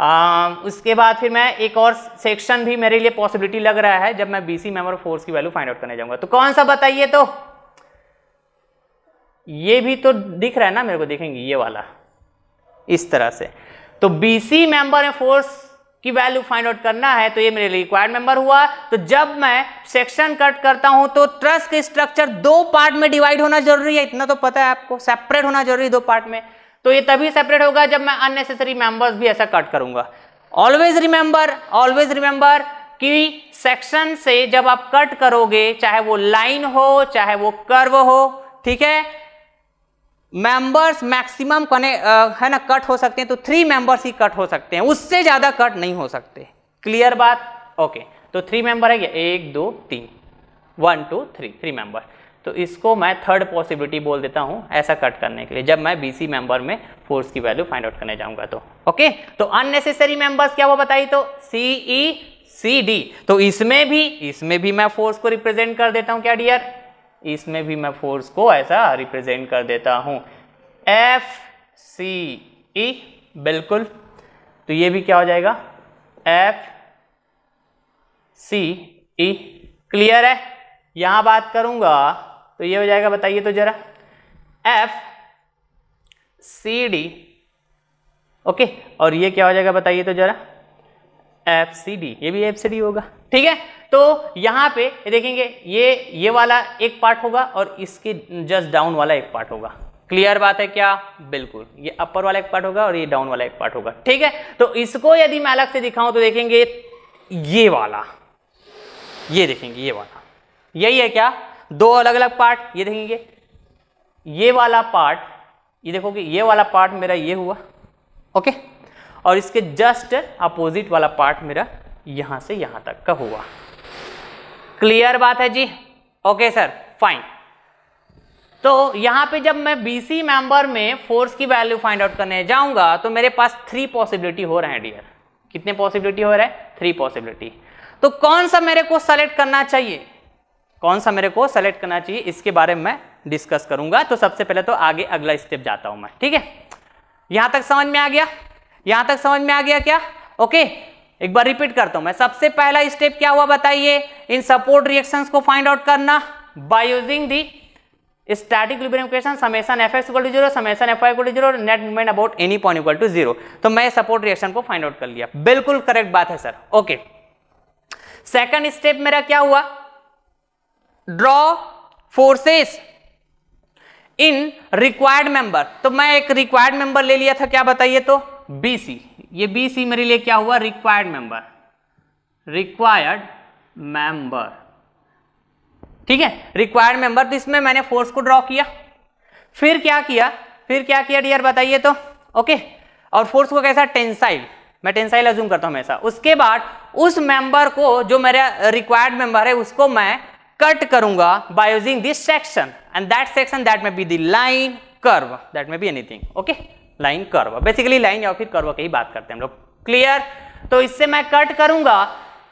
आ, उसके बाद फिर मैं एक और सेक्शन भी मेरे लिए पॉसिबिलिटी लग रहा है जब मैं बीसी मेंबर फोर्स की वैल्यू फाइंड आउट करने जाऊंगा तो कौन सा बताइए तो ये भी तो दिख रहा है ना मेरे को देखेंगे ये वाला इस तरह से तो बीसी मेंबर फोर्स की वैल्यू फाइंड आउट करना है तो ये मेरे लिए रिक्वायर्ड मेंबर हुआ तो जब मैं सेक्शन कट करता हूं तो ट्रस का स्ट्रक्चर दो पार्ट में डिवाइड होना जरूरी है इतना तो पता है आपको सेपरेट होना जरूरी है दो पार्ट में तो ये तभी सेपरेट होगा जब मैं अननेसेसरी मेंबर्स भी ऐसा कट करूंगा ऑलवेज रिमेंबर ऑलवेज रिमेंबर कि सेक्शन से जब आप कट करोगे चाहे वो लाइन हो चाहे वो कर्व हो ठीक है मेंबर्स मैक्सिमम कने है ना कट हो सकते हैं तो थ्री मेंबर्स ही कट हो सकते हैं उससे ज़्यादा कट नहीं हो सकते क्लियर बात ओके तो थ्री मेंबर है क्या एक दो तीन one two three three member तो इसको मैं थर्ड पॉसिबिलिटी बोल देता हूं ऐसा कट करने के लिए जब मैं बीसी मेंबर में फोर्स की वैल्यू फाइंड आउट करने जाऊंगा तो ओके तो अननेसेसरी मेंबर्स क्या वो बताई तो सीई सी डी तो इसमें भी इसमें भी मैं फोर्स को रिप्रेजेंट कर देता हूँ क्या डियर इसमें भी मैं फोर्स को ऐसा रिप्रेजेंट कर देता हूँ एफ सी ई बिल्कुल तो ये भी क्या हो जाएगा एफ सी ई क्लियर है यहाँ बात करूँगा तो ये हो जाएगा बताइए तो ज़रा एफ सी डी ओके और ये क्या हो जाएगा बताइए तो ज़रा एफ सी डी ये भी एफ सी डी होगा ठीक है तो यहाँ पे देखेंगे ये ये वाला एक पार्ट होगा और इसके जस्ट डाउन वाला एक पार्ट होगा क्लियर बात है क्या बिल्कुल ये अपर वाला एक पार्ट होगा और ये डाउन वाला एक पार्ट होगा ठीक है तो इसको यदि मैं अलग से दिखाऊं तो देखेंगे ये वाला ये देखेंगे ये वाला यही है क्या दो अलग अलग पार्ट ये देखेंगे ये वाला पार्ट ये देखोगे ये वाला पार्ट मेरा ये हुआ ओके और इसके जस्ट अपोजिट वाला पार्ट मेरा यहां से यहां तक का हुआ क्लियर बात है जी ओके सर फाइन तो यहां पे जब मैं बीसी मेंबर में फोर्स की वैल्यू फाइंड आउट करने जाऊंगा तो मेरे पास थ्री पॉसिबिलिटी हो रहे हैं डियर कितने पॉसिबिलिटी हो रहे हैं थ्री पॉसिबिलिटी तो कौन सा मेरे को सेलेक्ट करना चाहिए कौन सा मेरे को सेलेक्ट करना चाहिए इसके बारे में डिस्कस करूंगा तो सबसे पहले तो आगे अगला स्टेप जाता हूं मैं ठीक है यहां तक समझ में आ गया यहां तक समझ में आ गया क्या ओके एक बार रिपीट करता हूं मैं सबसे पहला स्टेप क्या हुआ बताइए इन सपोर्ट रिएक्शन को फाइंड आउट करना by using the static equation summation F X equal to zero summation F equal to zero net movement about any point equal to zero तो मैं सपोर्ट रिएक्शन को फाइंड आउट कर लिया बिल्कुल करेक्ट बात है सर ओके सेकंड स्टेप मेरा क्या हुआ draw forces in required member तो मैं एक रिक्वायर्ड मेंबर ले लिया था क्या बताइए तो बी ये बी सी मेरे लिए क्या हुआ रिक्वायर्ड मेंबर रिक्वायर्ड मेंबर ठीक है रिक्वायर्ड मेंबर तो इसमें मैंने फोर्स को ड्रॉ किया फिर क्या किया फिर क्या किया डियर बताइए तो ओके और फोर्स को कैसा टेंसाइल मैं टेंसाइल अज्यूम करता हूं हमेशा उसके बाद उस मेंबर को जो मेरा रिक्वायर्ड मेंबर है उसको मैं कट करूंगा by using this section and that section that may be the line curve that may be anything okay line curve basically line या फिर कर्व की बात करते हैं हम लोग क्लियर तो इससे मैं कट करूंगा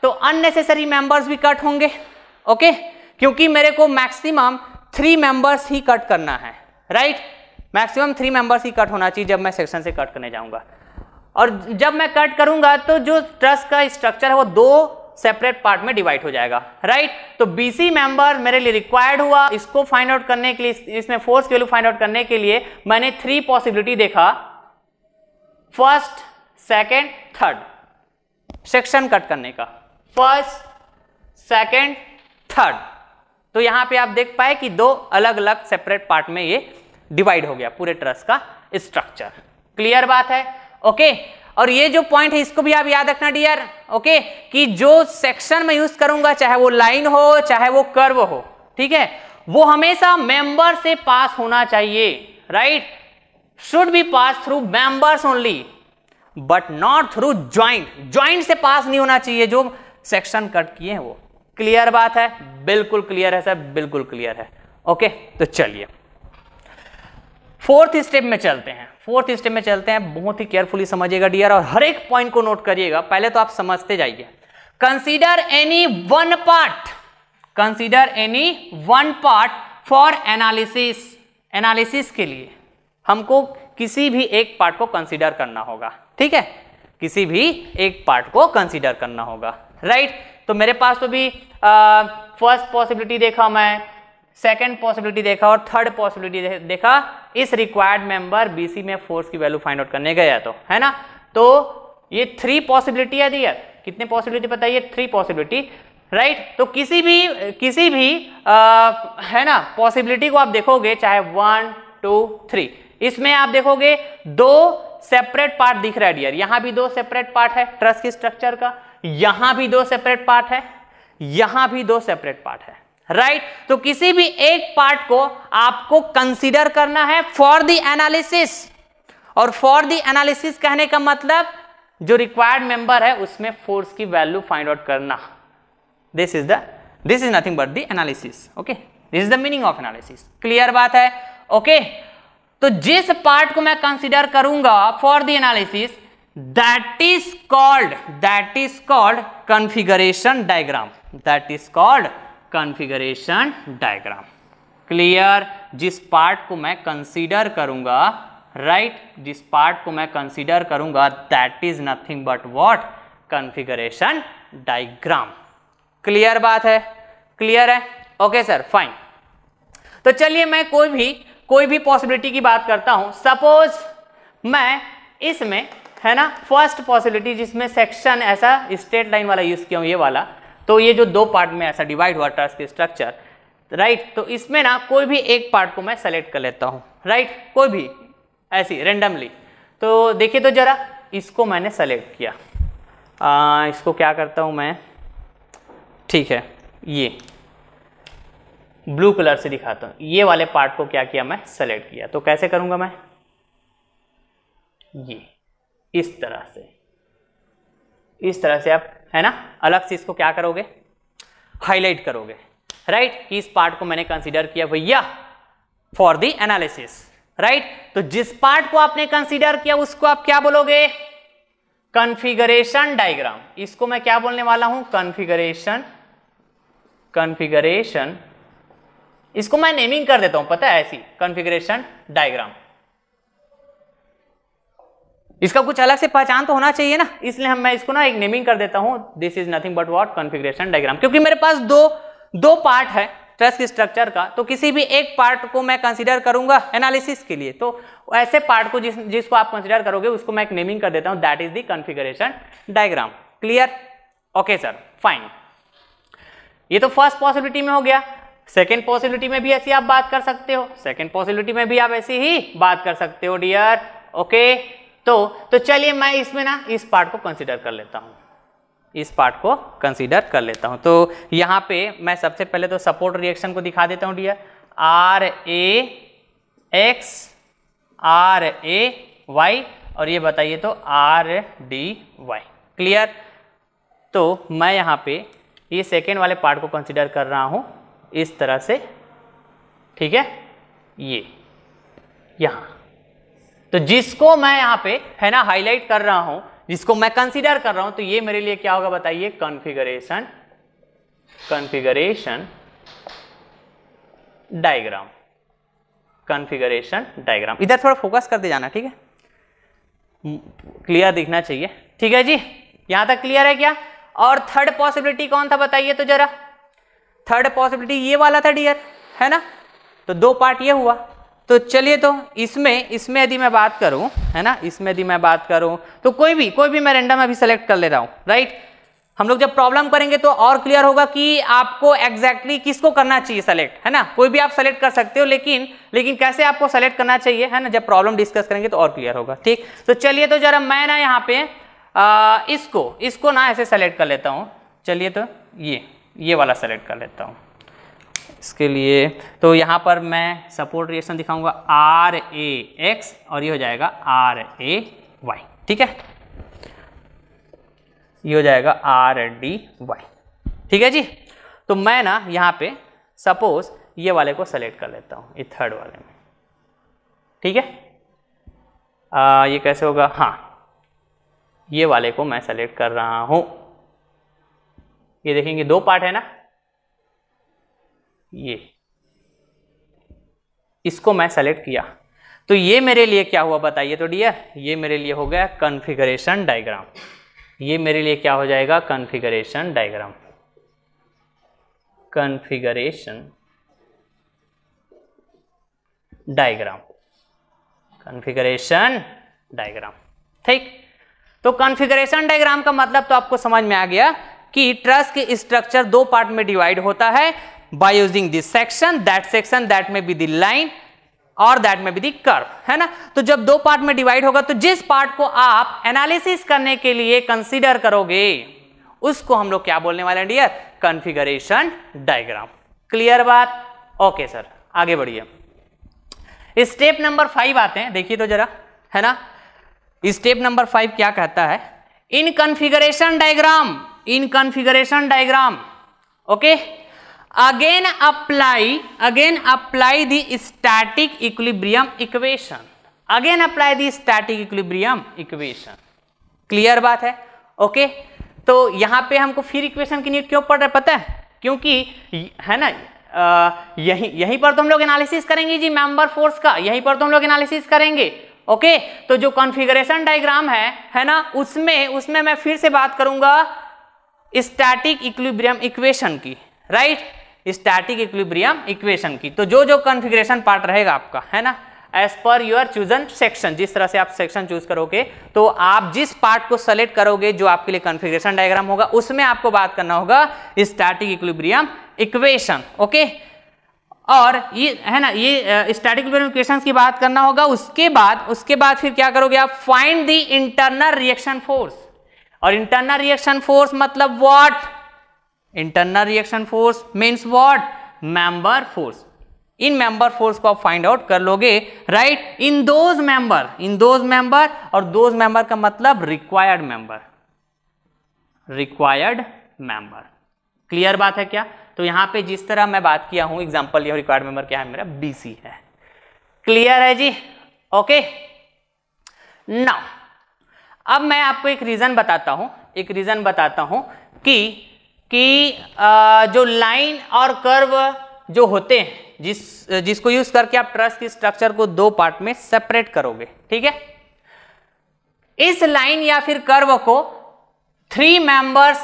तो अननेसेसरी मेंबर्स भी कट होंगे ओके क्योंकि मेरे को मैक्सिमम थ्री मेंबर्स ही कट करना है राइट मैक्सिमम थ्री मेंबर्स ही कट होना चाहिए जब मैं सेक्शन से कट करने जाऊंगा और जब मैं कट करूंगा तो जो ट्रस्ट का स्ट्रक्चर है वो दो सेपरेट पार्ट में डिवाइड हो जाएगा राइट right? तो बीसी मेंबर मेरे लिए रिक्वायर्ड हुआ इसको फाइंड आउट करने के लिए इसमें फोर्स वैल्यू फाइंड आउट करने के लिए मैंने थ्री पॉसिबिलिटी देखा first second third section cut करने का फर्स्ट सेकेंड थर्ड तो यहां पे आप देख पाए कि दो अलग अलग सेपरेट पार्ट में ये डिवाइड हो गया पूरे ट्रस का स्ट्रक्चर क्लियर बात है ओके okay? और ये जो पॉइंट है इसको भी आप याद रखना डियर ओके कि जो सेक्शन में यूज करूंगा चाहे वो लाइन हो चाहे वो कर्व हो ठीक है वो हमेशा मेंबर से पास होना चाहिए right should be pass through members only but not through joint joint से पास नहीं होना चाहिए जो सेक्शन कट किए हैं वो क्लियर बात है बिल्कुल क्लियर है सर बिल्कुल क्लियर है ओके तो चलिए फोर्थ स्टेप में चलते हैं फोर्थ स्टेप में चलते हैं बहुत ही केयरफुली समझिएगा डियर और हर एक पॉइंट को नोट करिएगा पहले तो आप समझते जाइए consider any one part consider any one part for analysis analysis के लिए हमको किसी भी एक पार्ट को कंसीडर करना होगा ठीक है किसी भी एक पार्ट को कंसीडर करना होगा राइट right? तो मेरे पास तो भी फर्स्ट पॉसिबिलिटी देखा मैं सेकेंड पॉसिबिलिटी देखा और थर्ड पॉसिबिलिटी देखा इस रिक्वायर्ड मेंबर बीसी में फोर्स की वैल्यू फाइंड आउट करने गया तो है ना तो ये थ्री पॉसिबिलिटी है दिया कितने पॉसिबिलिटी बताइए थ्री पॉसिबिलिटी राइट तो किसी भी किसी भी आ, है ना पॉसिबिलिटी को आप देखोगे चाहे वन टू थ्री इसमें आप देखोगे दो सेपरेट पार्ट दिख रहा है डियर यहां भी दो सेपरेट पार्ट है ट्रस्ट की स्ट्रक्चर का यहां भी दो सेपरेट पार्ट है यहां भी दो सेपरेट पार्ट है राइट right? तो किसी भी एक पार्ट को आपको कंसीडर करना है फॉर द एनालिसिस और फॉर द एनालिसिस कहने का मतलब जो रिक्वायर्ड मेंबर है उसमें फोर्स की वैल्यू फाइंड आउट करना this is the this is nothing but the analysis okay this is the meaning of analysis clear बात है ओके okay? तो जिस पार्ट को मैं कंसिडर करूंगा for the analysis that is called that is called configuration diagram that is called configuration diagram clear जिस पार्ट को मैं कंसीडर करूंगा राइट right? जिस पार्ट को मैं कंसीडर करूंगा that is nothing but what configuration diagram clear बात है क्लियर है ओके सर फाइन तो चलिए मैं कोई भी कोई भी पॉसिबिलिटी की बात करता हूं सपोज मैं इसमें है ना फर्स्ट पॉसिबिलिटी जिसमें सेक्शन ऐसा स्ट्रेट लाइन वाला यूज किया हूं ये वाला तो ये जो दो पार्ट में ऐसा डिवाइड हुआ ट्रस्ट की स्ट्रक्चर राइट तो इसमें ना कोई भी एक पार्ट को मैं सेलेक्ट कर लेता हूँ राइट कोई भी ऐसी रेंडमली तो देखिए तो ज़रा इसको मैंने सेलेक्ट किया आ, इसको क्या करता हूँ मैं ठीक है ये ब्लू कलर से दिखाता हूँ ये वाले पार्ट को क्या किया मैं सेलेक्ट किया तो कैसे करूँगा मैं ये इस तरह से इस तरह से आप है ना अलग से इसको क्या करोगे हाईलाइट करोगे राइट right? इस पार्ट को मैंने कंसिडर किया भैया फॉर दी एनालिसिस राइट तो जिस पार्ट को आपने कंसिडर किया उसको आप क्या बोलोगे कन्फिगरेशन डायग्राम इसको मैं क्या बोलने वाला हूं कंफिगरेशन कन्फिगरेशन इसको मैं नेमिंग कर देता हूं पता है ऐसी कंफिगरेशन डायग्राम इसका कुछ अलग से पहचान तो होना चाहिए ना इसलिए हम मैं इसको ना एक नेमिंग कर देता हूँ this is nothing but what configuration diagram क्योंकि मेरे पास दो दो पार्ट है ट्रस्ट स्ट्रक्चर का तो किसी भी एक पार्ट को मैं कंसिडर करूंगा एनालिसिस के लिए तो ऐसे पार्ट को जिस जिसको आप कंसिडर करोगे उसको मैं एक नेमिंग कर देता हूँ that is the configuration diagram clear okay sir fine ये तो फर्स्ट पॉसिबिलिटी में हो गया सेकेंड पॉसिबिलिटी में भी ऐसी आप बात कर सकते हो सेकेंड पॉसिबिलिटी में भी आप ऐसी ही बात कर सकते हो डियर ओके okay? तो तो चलिए मैं इसमें ना इस पार्ट को कंसिडर कर लेता हूँ इस पार्ट को कंसीडर कर लेता हूँ तो यहाँ पे मैं सबसे पहले तो सपोर्ट रिएक्शन को दिखा देता हूँ dear R A X R A Y और ये बताइए तो आर डी वाई क्लियर तो मैं यहाँ पे ये सेकेंड वाले पार्ट को कंसिडर कर रहा हूँ इस तरह से ठीक है ये यहाँ तो जिसको मैं यहाँ पे है ना हाईलाइट कर रहा हूं जिसको मैं कंसीडर कर रहा हूं तो ये मेरे लिए क्या होगा बताइए configuration configuration diagram configuration diagram इधर थोड़ा फोकस करते जाना ठीक है क्लियर दिखना चाहिए ठीक है जी यहां तक क्लियर है क्या और थर्ड पॉसिबिलिटी कौन था बताइए तो जरा थर्ड पॉसिबिलिटी ये वाला था डियर है ना तो दो पार्ट ये हुआ तो चलिए तो इसमें इसमें यदि मैं बात करूं है ना इसमें यदि मैं बात करूं तो कोई भी कोई भी मैं रेंडम अभी सेलेक्ट कर ले रहा हूं राइट हम लोग जब प्रॉब्लम करेंगे तो और क्लियर होगा कि आपको एग्जैक्टली exactly किसको करना चाहिए सेलेक्ट है ना कोई भी आप सेलेक्ट कर सकते हो लेकिन लेकिन कैसे आपको सेलेक्ट करना चाहिए है ना जब प्रॉब्लम डिस्कस करेंगे तो और क्लियर होगा ठीक तो चलिए तो जरा मैं ना यहाँ पे आ, इसको इसको ना ऐसे सेलेक्ट कर लेता हूँ चलिए तो ये ये वाला सेलेक्ट कर लेता हूँ इसके लिए तो यहाँ पर मैं सपोर्ट रिएक्शन दिखाऊंगा आर ए एक्स और ये हो जाएगा आर ए वाई ठीक है ये हो जाएगा आर डी वाई ठीक है जी तो मैं ना यहाँ पे सपोज ये वाले को सेलेक्ट कर लेता हूँ ये थर्ड वाले में ठीक है आ, ये कैसे होगा हाँ ये वाले को मैं सेलेक्ट कर रहा हूँ ये देखेंगे दो पार्ट है ना ये इसको मैं सेलेक्ट किया तो ये मेरे लिए क्या हुआ बताइए तो डियर ये मेरे लिए हो गया कन्फिगरेशन डायग्राम ये मेरे लिए क्या हो जाएगा configuration diagram configuration diagram configuration diagram ठीक तो कॉन्फ़िगरेशन डायग्राम का मतलब तो आपको समझ में आ गया कि ट्रस के स्ट्रक्चर दो पार्ट में डिवाइड होता है by using this section that section that may be the line और दैट में भी कर्व है ना तो जब दो पार्ट में डिवाइड होगा तो जिस पार्ट को आप एनालिसिस करने के लिए कंसीडर करोगे उसको हम लोग क्या बोलने वाले हैं डियर कॉन्फ़िगरेशन डायग्राम क्लियर बात ओके सर आगे बढ़िए स्टेप नंबर फाइव आते हैं देखिए तो जरा है ना स्टेप नंबर फाइव क्या कहता है in configuration diagram in configuration diagram okay okay? Again apply again apply the static equilibrium equation again apply the static equilibrium equation clear बात है ओके तो यहां पे हमको फिर इक्वेशन की नीड क्यों पड़ रहा है पता है क्योंकि है ना यही यहीं पर तो हम लोग एनालिसिस करेंगे जी मेंबर फोर्स का यहीं पर तो हम लोग एनालिसिस करेंगे ओके तो जो कॉन्फ़िगरेशन डायग्राम है है ना उसमें उसमें मैं फिर से बात करूंगा स्टैटिक इक्विलिब्रियम इक्वेशन की राइट स्टैटिक इक्विब्रियम इक्वेशन की तो जो जो कॉन्फ़िगरेशन पार्ट रहेगा आपका है ना as per your chosen section जिस तरह से आप सेक्शन चूज करोगे तो आप जिस पार्ट को सेलेक्ट करोगे जो आपके लिए कॉन्फ़िगरेशन डायग्राम होगा उसमें आपको बात करना होगा स्टैटिक इक्विब्रियम इक्वेशन ओके और ये है ना ये स्टैटिक इक्वेशन की बात करना होगा उसके बाद उसके बाद फिर क्या करोगे आप find the internal reaction force और इंटरनल रिएक्शन फोर्स मतलब what internal reaction force means what member force in member force को आप फाइंड आउट कर लोगे right in those member in those member और दोज मेंबर का मतलब required member required member clear बात है क्या तो यहां पे जिस तरह मैं बात किया हूं एग्जांपल ये रिक्वायर्ड मेंबर क्या है मेरा बीसी है क्लियर है जी ओके नाउ अब मैं आपको एक रीजन बताता हूं एक रीजन बताता हूं कि कि जो लाइन और कर्व जो होते हैं जिस जिसको यूज करके आप ट्रस की स्ट्रक्चर को दो पार्ट में सेपरेट करोगे ठीक है इस लाइन या फिर कर्व को थ्री मेंबर्स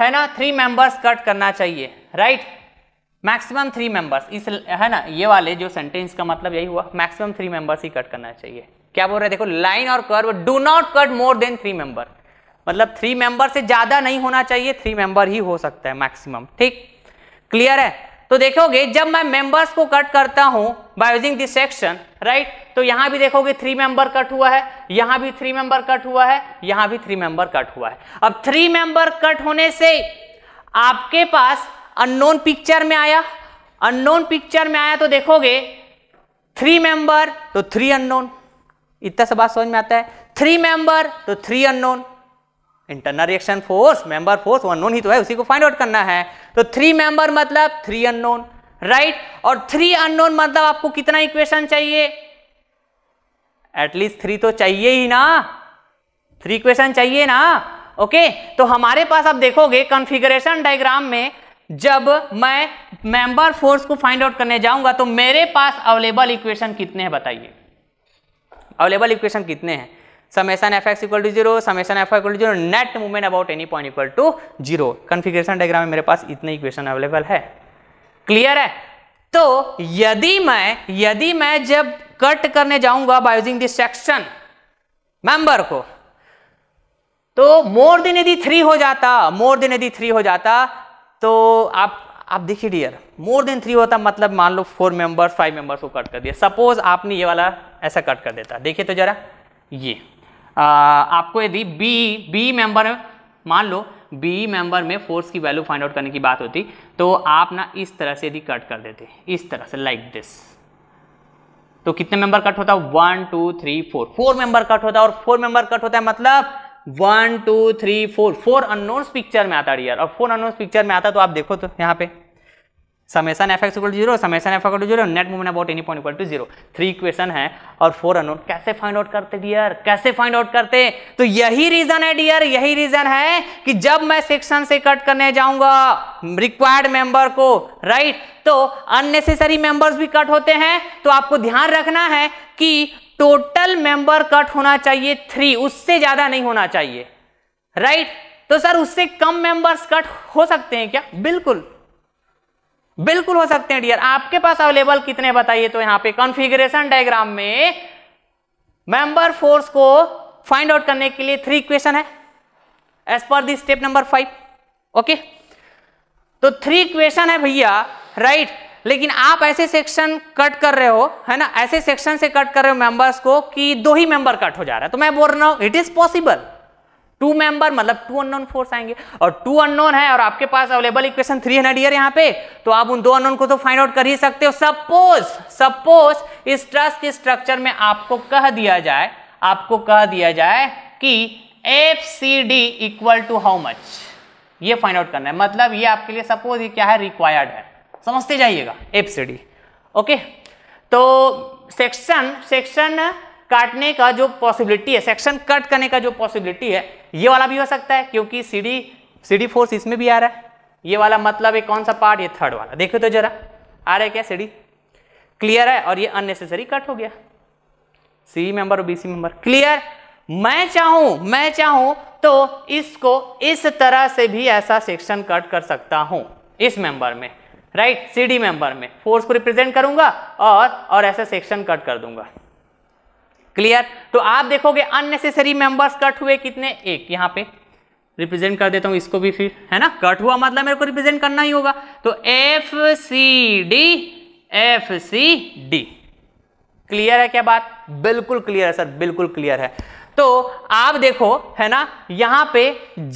है ना थ्री मेंबर्स कट करना चाहिए राइट मैक्सिमम थ्री मेंबर्स इस है ना ये वाले जो सेंटेंस का मतलब यही हुआ मैक्सिमम थ्री मेंबर्स ही कट करना चाहिए क्या बोल रहे हैं देखो लाइन और curve do not cut more than three member मतलब थ्री मेंबर से ज़्यादा नहीं होना चाहिए थ्री मेंबर ही हो सकता है मैक्सिमम ठीक क्लियर है तो देखोगे जब मैं मेंबर्स को कट करता हूं by using this section right तो यहां भी देखोगे थ्री मेंबर कट हुआ है यहां भी थ्री मेंबर कट हुआ है यहां भी थ्री मेंबर कट हुआ है अब थ्री मेंबर कट होने से आपके पास अननोन पिक्चर में आया अननोन पिक्चर में आया तो देखोगे थ्री मेंबर तो थ्री अननोन इतना सब बात समझ में आता है थ्री मेंबर तो three unknown internal reaction force member force वो अननोन ही तो है उसी को फाइंड आउट करना है तो थ्री मेंबर मतलब थ्री अननोन राइट और थ्री अननोन मतलब आपको कितना इक्वेशन चाहिए एटलीस्ट थ्री तो चाहिए ही ना थ्री इक्वेशन चाहिए ना ओके तो हमारे पास आप देखोगे कॉन्फ़िगरेशन डायग्राम में जब मैं मेंबर फोर्स को फाइंड आउट करने जाऊंगा तो मेरे पास अवेलेबल इक्वेशन कितने हैं बताइए अवेलेबल इक्वेशन कितने हैं summation F X equal to zero summation F equal to zero net movement about any point equal to zero configuration diagram में मेरे पास इतने इक्वेशन अवेलेबल है क्लियर है तो यदि मैं यदि मैं जब कट करने जाऊंगा by using this section member को तो मोर देन यदि थ्री हो जाता मोर देन यदि थ्री हो जाता तो आप आप देखिए डियर मोर देन थ्री होता मतलब मान लो फोर मेंबर्स फाइव मेंबर्स को कट कर दिया सपोज आपने ये वाला ऐसा कट कर देता देखिए तो जरा ये आपको यदि बी बी मेंबर मान लो बी मेंबर में फोर्स की वैल्यू फाइंड आउट करने की बात होती तो आप ना इस तरह से यदि कट कर देते इस तरह से लाइक like दिस तो कितने मेंबर कट होता है one two three four four member cut होता है और फोर मेंबर कट होता है मतलब one two three four four unknowns picture में आता है और फोर अनोन्स पिक्चर में आता तो आप देखो तो यहाँ पे summation F X equal to zero summation F act zero net movement about any point equal to zero three equation है और फोर अनोन कैसे फाइंड आउट करते डियर कैसे फाइंड आउट करते तो यही रीजन है डियर यही रीजन है कि जब मैं सेक्शन से कट करने जाऊंगा रिक्वायर्ड मेंबर को राइट तो अननेसेसरी मेंबर्स भी कट होते हैं तो आपको ध्यान रखना है कि टोटल मेंबर कट होना चाहिए थ्री उससे ज्यादा नहीं होना चाहिए राइट तो सर उससे कम मेंबर्स कट हो सकते हैं क्या बिल्कुल बिल्कुल हो सकते हैं डियर आपके पास अवेलेबल कितने बताइए तो यहां पे कॉन्फ़िगरेशन डायग्राम में मेंबर फोर्स को फाइंड आउट करने के लिए थ्री इक्वेशन है as per the step number five okay तो थ्री इक्वेशन है भैया राइट right? लेकिन आप ऐसे सेक्शन कट कर रहे हो है ना ऐसे सेक्शन से कट कर रहे हो मेंबर्स को कि दो ही मेंबर कट हो जा रहा है तो मैं बोल रहा हूं it is possible two member मतलब टू अननोन फोर्स आएंगे और टू अननोन है और आपके पास अवेलेबल इक्वेशन थ्री है ना डियर यहाँ पे तो आप उन दो अननोन को तो फाइंड आउट कर ही सकते हो सपोज सपोज इस ट्रस्ट के स्ट्रक्चर में आपको कह दिया जाए आपको कह दिया जाए कि F C D equal to how much ये फाइंड आउट करना है मतलब ये आपके लिए सपोज ये क्या है रिक्वायर्ड है समझते जाइएगा एफ सी डी ओके तो सेक्शन सेक्शन काटने का जो पॉसिबिलिटी है सेक्शन कट करने का जो पॉसिबिलिटी है ये वाला भी हो सकता है क्योंकि सीडी सीडी फोर्स इसमें भी आ रहा है ये वाला मतलब ये कौन सा पार्ट ये थर्ड वाला देखो तो जरा आ रहा है क्या सीडी क्लियर है और ये अननेसेसरी कट हो गया सी मेंबर और बी सी मेंबर क्लियर मैं चाहूं मैं चाहूं तो इसको इस तरह से भी ऐसा सेक्शन कट कर सकता हूं इस मेंबर में राइट सी डी मेंबर में फोर्स को रिप्रेजेंट करूंगा और और ऐसा सेक्शन कट कर दूंगा क्लियर तो आप देखोगे अननेसेसरी मेंबर्स कट हुए कितने एक यहाँ पे रिप्रेजेंट कर देता हूँ इसको भी फिर है ना कट हुआ मतलब मेरे को रिप्रेजेंट करना ही होगा तो F C D F C D clear है क्या बात बिल्कुल क्लियर है सर बिल्कुल क्लियर है तो आप देखो है ना यहां पे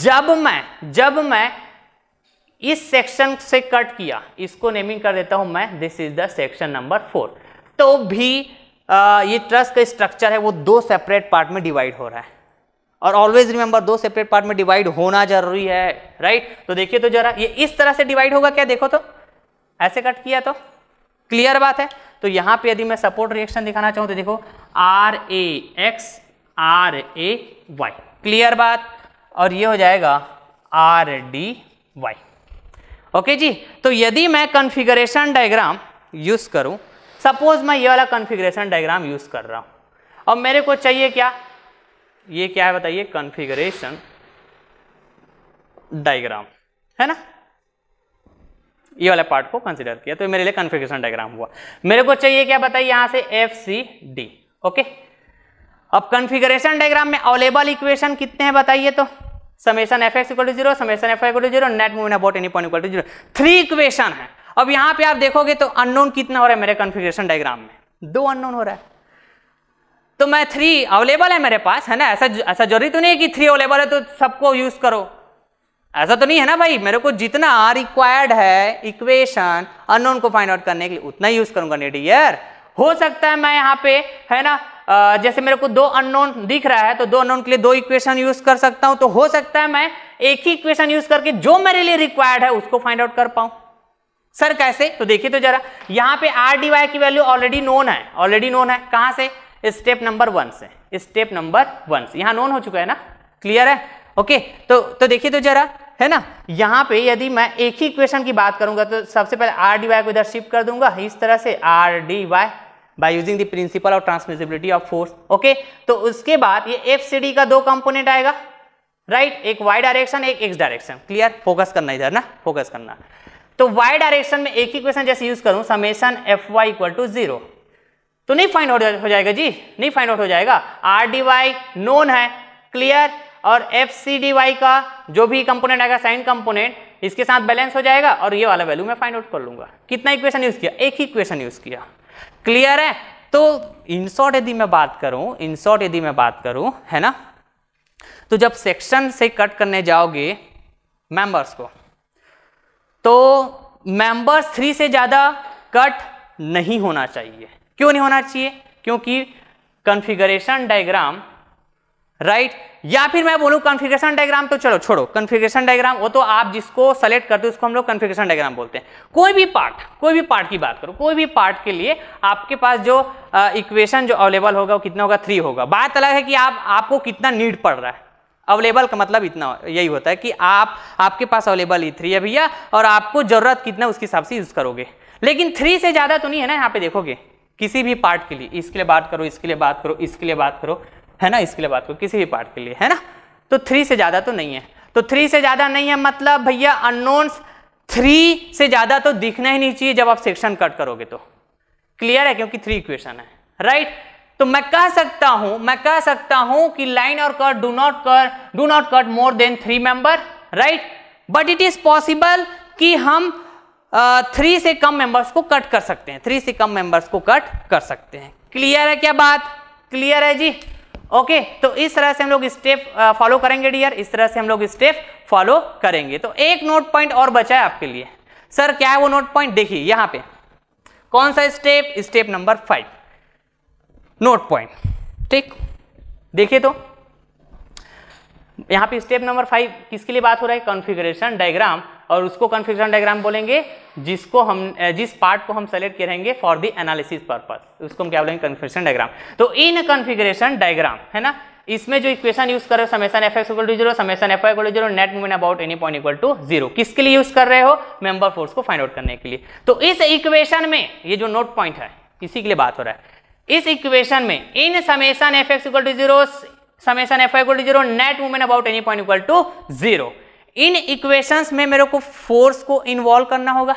जब मैं जब मैं इस सेक्शन से कट किया इसको नेमिंग कर देता हूं मैं this is the section number four तो भी ये ट्रस्ट का स्ट्रक्चर है वो दो सेपरेट पार्ट में डिवाइड हो रहा है और ऑलवेज रिमेंबर दो सेपरेट पार्ट में डिवाइड होना जरूरी है राइट तो देखिए तो जरा ये इस तरह से डिवाइड होगा क्या देखो तो ऐसे कट किया तो क्लियर बात है तो यहाँ पे यदि मैं सपोर्ट रिएक्शन दिखाना चाहूँ तो देखो R A X R A Y clear बात और ये हो जाएगा आर डी वाई ओके जी तो यदि मैं कन्फिगरेशन डायग्राम यूज करूँ सपोज मैं ये वाला कन्फिग्रेशन डायग्राम यूज़ कर रहा हूँ अब मेरे को चाहिए क्या ये क्या है बताइए कन्फिग्रेशन डायग्राम है ना ये वाला पार्ट को कंसिडर किया तो मेरे लिए कन्फिग्रेशन डायग्राम हुआ मेरे को चाहिए क्या बताइए यहाँ से एफ सी डी ओके अब कन्फिग्रेशन डायग्राम में अवेलेबल इक्वेशन कितने हैं बताइए तो summation F X equal to zero summation F equal to zero net movement about any point equal to zero three equation है अब यहां पे आप देखोगे तो अननोन कितना हो रहा है मेरे कॉन्फ़िगरेशन डायग्राम में दो अननोन हो रहा है तो मैं थ्री अवेलेबल है मेरे पास है ना ऐसा ऐसा जरूरी तो नहीं है कि थ्री अवेलेबल है तो सबको यूज करो ऐसा तो नहीं है ना भाई मेरे को जितना रिक्वायर्ड है इक्वेशन अननोन को फाइंड आउट करने के लिए उतना यूज करूंगा नेडियर हो सकता है मैं यहाँ पे है ना जैसे मेरे को दो अननोन दिख रहा है तो दो अननोन के लिए दो इक्वेशन यूज कर सकता हूं तो हो सकता है मैं एक ही इक्वेशन यूज करके जो मेरे लिए रिक्वायर्ड है उसको फाइंड आउट कर पाऊं सर कैसे तो देखिए तो जरा यहाँ पे आर डी वाई की वैल्यू ऑलरेडी नोन है ऑलरेडी नोन है कहाँ से स्टेप नंबर वन से स्टेप नंबर वन से यहाँ नोन हो चुका है ना क्लियर है ओके तो तो देखिए तो जरा है ना यहाँ पे यदि मैं एक ही इक्वेशन की बात करूंगा तो सबसे पहले आर डी वाई को इधर शिफ्ट कर दूंगा इस तरह से R D Y by using the principle of transmissibility of force okay तो उसके बाद ये एफ सी डी का दो कंपोनेंट आएगा राइट right? एक वाई डायरेक्शन एक एक्स डायरेक्शन क्लियर फोकस करना इधर ना फोकस करना तो वाई डायरेक्शन में एक ही क्वेश्चन जैसे यूज करूं summation F Y equal to zero तो नहीं फाइंड आउट हो जाएगा जी नहीं फाइंड आउट हो जाएगा आर डी वाई नोन है क्लियर और एफ सी डी वाई का जो भी कंपोनेंट आएगा साइन कंपोनेंट इसके साथ बैलेंस हो जाएगा और ये वाला वैल्यू मैं फाइंड आउट कर लूंगा कितना इक्वेशन यूज किया एक ही इक्वेशन यूज किया क्लियर है तो इन शॉर्ट यदि मैं बात करूं इन शॉर्ट यदि मैं बात करूं है ना तो जब सेक्शन से कट करने जाओगे मेंबर्स को तो मेंबर्स थ्री से ज़्यादा कट नहीं होना चाहिए क्यों नहीं होना चाहिए क्योंकि कॉन्फ़िगरेशन डायग्राम राइट या फिर मैं बोलूँ कॉन्फ़िगरेशन डायग्राम तो चलो छोड़ो कॉन्फ़िगरेशन डायग्राम वो तो आप जिसको सेलेक्ट करते हो उसको हम लोग कॉन्फ़िगरेशन डायग्राम बोलते हैं कोई भी पार्ट कोई भी पार्ट की बात करो कोई भी पार्ट के लिए आपके पास जो इक्वेशन जो अवेलेबल होगा वो कितना होगा थ्री होगा बात अलग है कि आप आपको कितना नीड पड़ रहा है अवेलेबल का मतलब इतना यही होता है कि आप आपके पास अवेलेबल ई थ्री है भैया और आपको ज़रूरत कितना उसके हिसाब से यूज़ करोगे लेकिन थ्री से ज़्यादा तो नहीं है ना यहाँ पे देखोगे किसी भी पार्ट के लिए इसके लिए बात करो इसके लिए बात करो इसके लिए बात करो है ना इसके लिए बात करो किसी भी पार्ट के लिए है ना तो थ्री से ज़्यादा तो नहीं है तो थ्री से ज़्यादा नहीं है मतलब भैया अननोन्स थ्री से ज़्यादा तो दिखना ही नहीं चाहिए जब आप सेक्शन कट करोगे तो क्लियर है क्योंकि थ्री इक्वेशन है राइट right? तो मैं कह सकता हूं मैं कह सकता हूं कि लाइन और cut do not cut do not cut more than three member right but it is possible कि हम थ्री uh, से कम मेंबर्स को कट कर सकते हैं थ्री से कम मेंबर्स को कट कर सकते हैं क्लियर है क्या बात क्लियर है जी ओके okay, तो इस तरह से हम लोग स्टेप फॉलो करेंगे डियर इस तरह से हम लोग स्टेप फॉलो करेंगे तो एक नोट पॉइंट और बचा है आपके लिए सर क्या है वो नोट पॉइंट देखिए यहां पे कौन सा step step number five note point ठीक देखिए तो यहाँ पे स्टेप नंबर फाइव किसके लिए बात हो रहा है कॉन्फ़िगरेशन डायग्राम और उसको कॉन्फ़िगरेशन डायग्राम बोलेंगे जिसको हम जिस पार्ट को हम सेलेक्ट करेंगे फॉर द एनालिसिस पर्पस उसको हम क्या बोलेंगे कॉन्फ़िगरेशन डायग्राम तो इन कॉन्फ़िगरेशन डायग्राम है ना इसमें जो इक्वेशन यूज कर रहे हो summation F X equal to zero summation F equal to zero net movement about any point equal to zero किसके लिए यूज कर रहे हो मेंबर फोर्स को फाइंड आउट करने के लिए तो इस इक्वेशन में ये जो नोट पॉइंट है इसी के लिए बात हो रहा है इस इक्वेशन में in summation F X equal to zero summation F equal to zero net movement about any point equal to zero in equations में मेरे को फोर्स को इन्वॉल्व करना होगा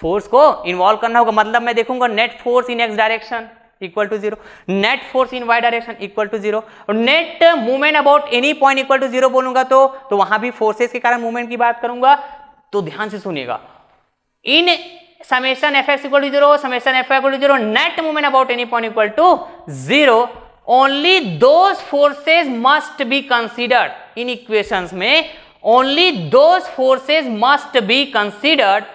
फोर्स को इन्वॉल्व करना होगा मतलब मैं देखूंगा net force in X direction equal to zero net force in Y direction equal to zero और net movement about any point equal to zero बोलूंगा तो तो वहां भी फोर्सेस के कारण मूवमेंट की बात करूंगा तो ध्यान से सुनिएगा इन summation f x equal to 0 summation f y equal to 0 net movement about any point equal to 0 only those forces must be considered in equations mein only those forces must be considered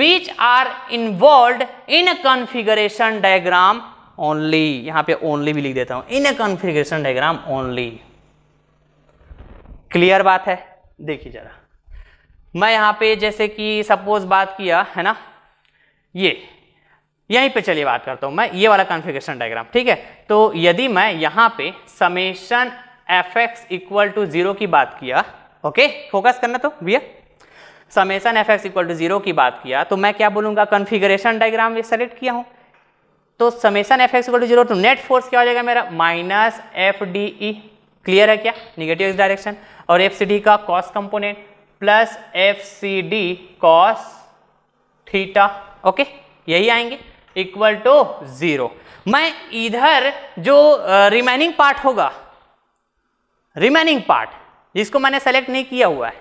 which are involved in a configuration diagram only यहाँ पे only भी लिख देता हूँ in a configuration diagram only clear बात है देखिए जरा मैं यहाँ पे जैसे कि सपोज बात किया है ना ये यहीं पे चलिए बात करता हूं मैं ये वाला कॉन्फ़िगरेशन डायग्राम ठीक है तो यदि मैं यहाँ पे summation F X equal to zero की बात किया ओके फोकस करना तो भैया summation F X equal to zero की बात किया तो मैं क्या बोलूँगा कॉन्फ़िगरेशन डायग्राम ये सेलेक्ट किया हूँ तो summation F X equal to zero तो नेट फोर्स क्या हो जाएगा मेरा minus F D E clear है क्या निगेटिव एक्स डायरेक्शन और एफ सी डी का cos component plus F C D cos theta okay यही आएंगे इक्वल टू जीरो मैं इधर जो रिमेनिंग पार्ट होगा रिमेनिंग पार्ट जिसको मैंने सेलेक्ट नहीं किया हुआ है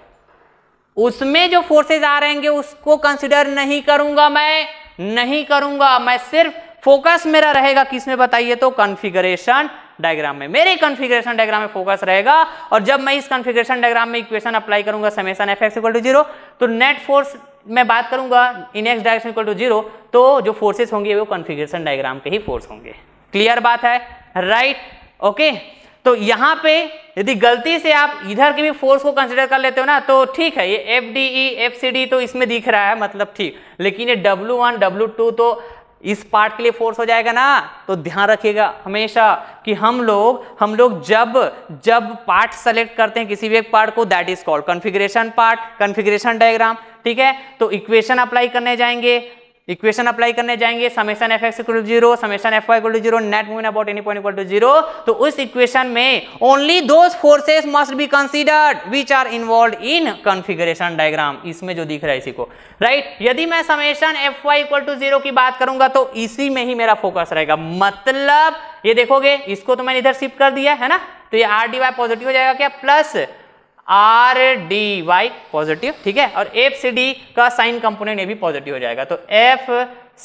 उसमें जो फोर्सेज आ रहेंगे उसको कंसिडर नहीं करूंगा मैं नहीं करूंगा मैं सिर्फ फोकस मेरा रहेगा किसमें बताइए तो कॉन्फ़िगरेशन डायग्राम में मेरे कॉन्फ़िगरेशन डायग्राम में फोकस रहेगा और जब मैं इस कॉन्फ़िगरेशन डायग्राम में इक्वेशन अप्लाई करूंगा summation F X equal to zero तो नेट फोर्स मैं बात करूंगा in X direction equal to zero तो जो फोर्सेस होंगे वो कॉन्फिगरेशन डायग्राम के ही फोर्स होंगे क्लियर बात है राइट right? Okay okay? तो यहाँ पे यदि गलती से आप इधर के भी फोर्स को कंसिडर कर लेते हो ना तो ठीक है ये F D E F C D तो इसमें दिख रहा है मतलब ठीक लेकिन ये डब्ल्यू वन डब्ल्यू टू तो इस पार्ट के लिए फोर्स हो जाएगा ना तो ध्यान रखिएगा हमेशा कि हम लोग हम लोग जब जब पार्ट सेलेक्ट करते हैं किसी भी एक पार्ट को that is called configuration part configuration diagram ठीक है तो इक्वेशन अप्लाई करने जाएंगे इक्वेशन अप्लाई करने जाएंगे summation F X equal to zero summation F Y equal to zero net moving about any point equal to zero तो उस इक्वेशन में only those forces must be considered which are involve in configuration diagram इसमें जो दिख रहा है इसी को राइट right? यदि मैं summation F Y equal to zero की बात करूंगा तो इसी में ही मेरा फोकस रहेगा मतलब ये देखोगे इसको तो मैंने इधर शिफ्ट कर दिया है ना तो ये आर डी वाई पॉजिटिव हो जाएगा क्या plus R D Y positive ठीक है और एफ सी डी का साइन कंपोनेंट ये भी पॉजिटिव हो जाएगा तो F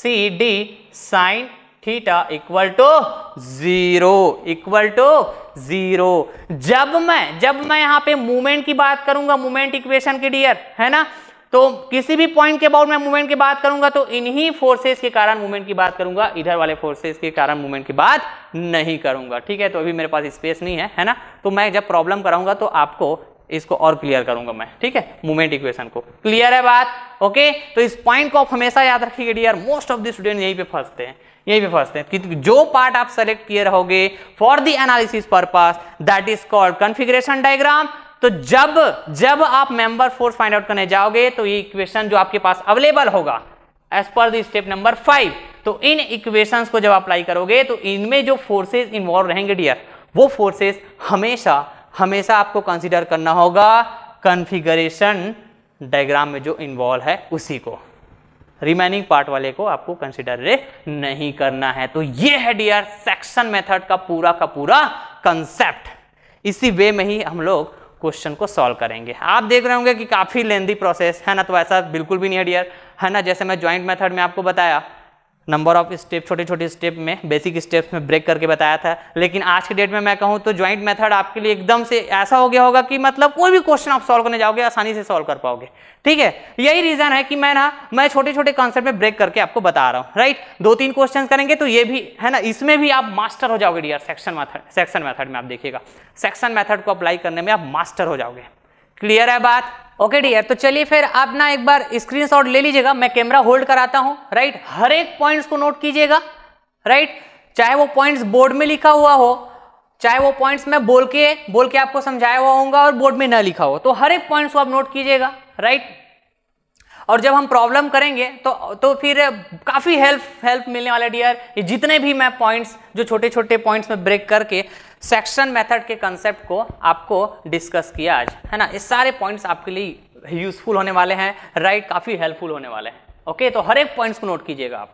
C D sine theta equal to zero equal to zero जब मैं जब मैं यहां पे मूवमेंट की बात करूंगा मूवमेंट इक्वेशन के डियर है ना तो किसी भी पॉइंट के अबाउट मैं मूवमेंट की बात करूंगा तो इन्हीं फोर्सेस के कारण मूवमेंट की बात करूंगा इधर वाले फोर्सेस के कारण मूवमेंट की बात नहीं करूंगा ठीक है तो अभी मेरे पास स्पेस नहीं है है ना तो मैं जब प्रॉब्लम कराऊंगा तो आपको इसको और क्लियर करूंगा मैं ठीक है मूवमेंट इक्वेशन को क्लियर है बात ओके तो इस पॉइंट को आप हमेशा याद रखिएगा dear most of the student यहीं पे फंसते हैं यहीं पे फंसते हैं कि जो पार्ट आप सेलेक्ट किए रहोगे for the analysis purpose that is called configuration diagram तो जब जब आप मेंबर फोर्स फाइंड आउट करने जाओगे तो ये इक्वेशन जो आपके पास अवेलेबल होगा as per the step number five तो इन इक्वेशन को जब अप्लाई करोगे तो इनमें जो फोर्सेज इन्वॉल्व रहेंगे डियर वो फोर्सेस हमेशा हमेशा आपको कंसिडर करना होगा कन्फिगरेशन डायग्राम में जो इन्वॉल्व है उसी को रिमेनिंग पार्ट वाले को आपको कंसिडर नहीं करना है तो ये है डियर सेक्शन मेथड का पूरा का पूरा कंसेप्ट इसी वे में ही हम लोग क्वेश्चन को सॉल्व करेंगे आप देख रहे होंगे कि काफ़ी लेंदी प्रोसेस है ना तो ऐसा बिल्कुल भी नहीं है डियर है ना जैसे मैं ज्वाइंट मेथड में आपको बताया नंबर ऑफ स्टेप छोटे छोटे स्टेप में बेसिक स्टेप्स में ब्रेक करके बताया था लेकिन आज के डेट में मैं कहूँ तो ज्वाइंट मेथड आपके लिए एकदम से ऐसा हो गया होगा कि मतलब कोई भी क्वेश्चन आप सॉल्व करने जाओगे आसानी से सॉल्व कर पाओगे ठीक है यही रीज़न है कि मैं ना मैं छोटे छोटे कॉन्सेप्ट में ब्रेक करके आपको बता रहा हूँ राइट दो तीन क्वेश्चन करेंगे तो ये भी है ना इसमें भी आप मास्टर हो जाओगे dear section method section method में आप देखिएगा सेक्शन मैथड को अप्लाई करने में आप मास्टर हो जाओगे क्लियर है बात ओके डियर तो चलिए फिर आप ना एक बार स्क्रीनशॉट ले लीजिएगा मैं कैमरा होल्ड कराता हूं राइट हर एक पॉइंट्स को नोट कीजिएगा राइट चाहे वो पॉइंट्स बोर्ड में लिखा हुआ हो चाहे वो पॉइंट्स मैं बोल के बोल के आपको समझाया हुआ होगा और बोर्ड में ना लिखा हो तो हर एक पॉइंट्स को आप नोट कीजिएगा राइट और जब हम प्रॉब्लम करेंगे तो तो फिर काफ़ी हेल्प हेल्प मिलने वाला डियर ये जितने भी मैं पॉइंट्स जो छोटे छोटे पॉइंट्स में ब्रेक करके सेक्शन मेथड के कंसेप्ट को आपको डिस्कस किया आज है ना ये सारे पॉइंट्स आपके लिए यूजफुल होने वाले हैं राइट right, काफ़ी हेल्पफुल होने वाले हैं ओके तो हर एक पॉइंट्स को नोट कीजिएगा आप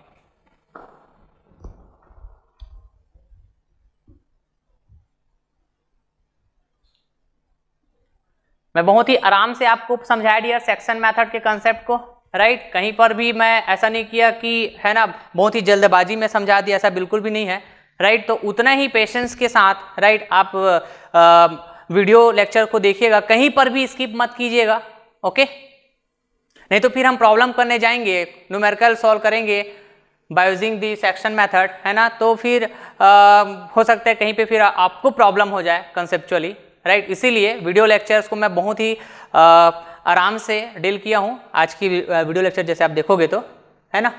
मैं बहुत ही आराम से आपको समझाया दिया सेक्शन मेथड के कंसेप्ट को राइट right? कहीं पर भी मैं ऐसा नहीं किया कि है ना बहुत ही जल्दबाजी में समझा दिया ऐसा बिल्कुल भी नहीं है राइट तो उतना ही पेशेंस के साथ राइट आप आ, वीडियो लेक्चर को देखिएगा कहीं पर भी स्किप मत कीजिएगा ओके नहीं तो फिर हम प्रॉब्लम करने जाएंगे न्यूमेरिकल सॉल्व करेंगे बायोजिंग दी सेक्शन मेथड है ना तो फिर आ, हो सकता है कहीं पे फिर आपको प्रॉब्लम हो जाए कंसेप्चुअली राइट इसीलिए वीडियो लेक्चर्स को मैं बहुत ही आ, आराम से डील किया हूँ आज की वीडियो लेक्चर जैसे आप देखोगे तो है ना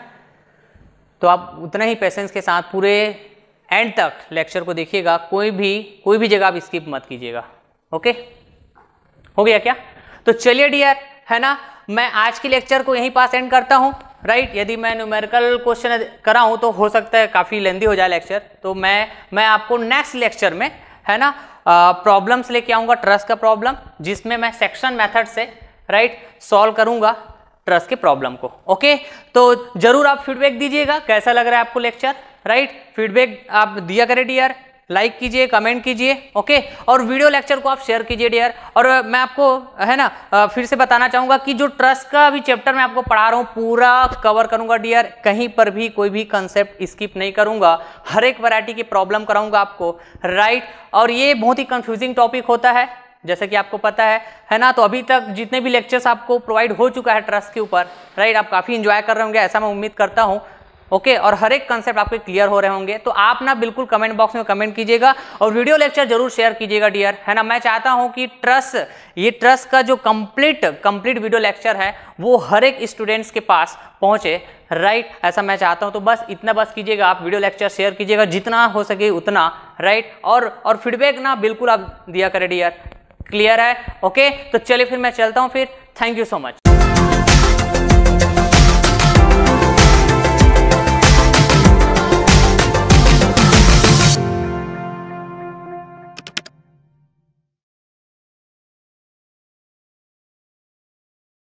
तो आप उतना ही पेशेंस के साथ पूरे एंड तक लेक्चर को देखिएगा कोई भी कोई भी जगह आप स्किप मत कीजिएगा ओके हो गया क्या तो चलिए डियर है ना मैं आज के लेक्चर को यहीं पास एंड करता हूँ राइट right? यदि मैं न्यूमेरिकल क्वेश्चन करा हूँ तो हो सकता है काफ़ी लेंदी हो जाए लेक्चर तो मैं मैं आपको नेक्स्ट लेक्चर में है ना प्रॉब्लम्स लेके आऊँगा ट्रस्ट का प्रॉब्लम जिसमें मैं सेक्शन मेथड से राइट सॉल्व करूँगा ट्रस्ट के प्रॉब्लम को ओके तो ज़रूर आप फीडबैक दीजिएगा कैसा लग रहा है आपको लेक्चर राइट फीडबैक आप दिया करें डियर लाइक कीजिए कमेंट कीजिए ओके और वीडियो लेक्चर को आप शेयर कीजिए डियर और मैं आपको है ना फिर से बताना चाहूँगा कि जो ट्रस्ट का अभी चैप्टर मैं आपको पढ़ा रहा हूँ पूरा कवर करूँगा डियर कहीं पर भी कोई भी कंसेप्ट स्किप नहीं करूँगा हर एक वैरायटी की प्रॉब्लम कराऊँगा आपको राइट और ये बहुत ही कन्फ्यूजिंग टॉपिक होता है जैसे कि आपको पता है है ना तो अभी तक जितने भी लेक्चर्स आपको प्रोवाइड हो चुका है ट्रस्ट के ऊपर राइट आप काफ़ी इन्जॉय कर रहे होंगे ऐसा मैं उम्मीद करता हूँ ओके और हर एक कंसेप्ट आपके क्लियर हो रहे होंगे तो आप ना बिल्कुल कमेंट बॉक्स में कमेंट कीजिएगा और वीडियो लेक्चर जरूर शेयर कीजिएगा डियर है ना मैं चाहता हूँ कि ट्रस्ट ये ट्रस्ट का जो कंप्लीट कंप्लीट वीडियो लेक्चर है वो हर एक स्टूडेंट्स के पास पहुंचे राइट right? ऐसा मैं चाहता हूं तो बस इतना बस कीजिएगा आप वीडियो लेक्चर शेयर कीजिएगा जितना हो सके उतना राइट right? और और फीडबैक ना बिल्कुल आप दिया करें डियर क्लियर है ओके okay? तो चलिए फिर मैं चलता हूं फिर थैंक यू सो मच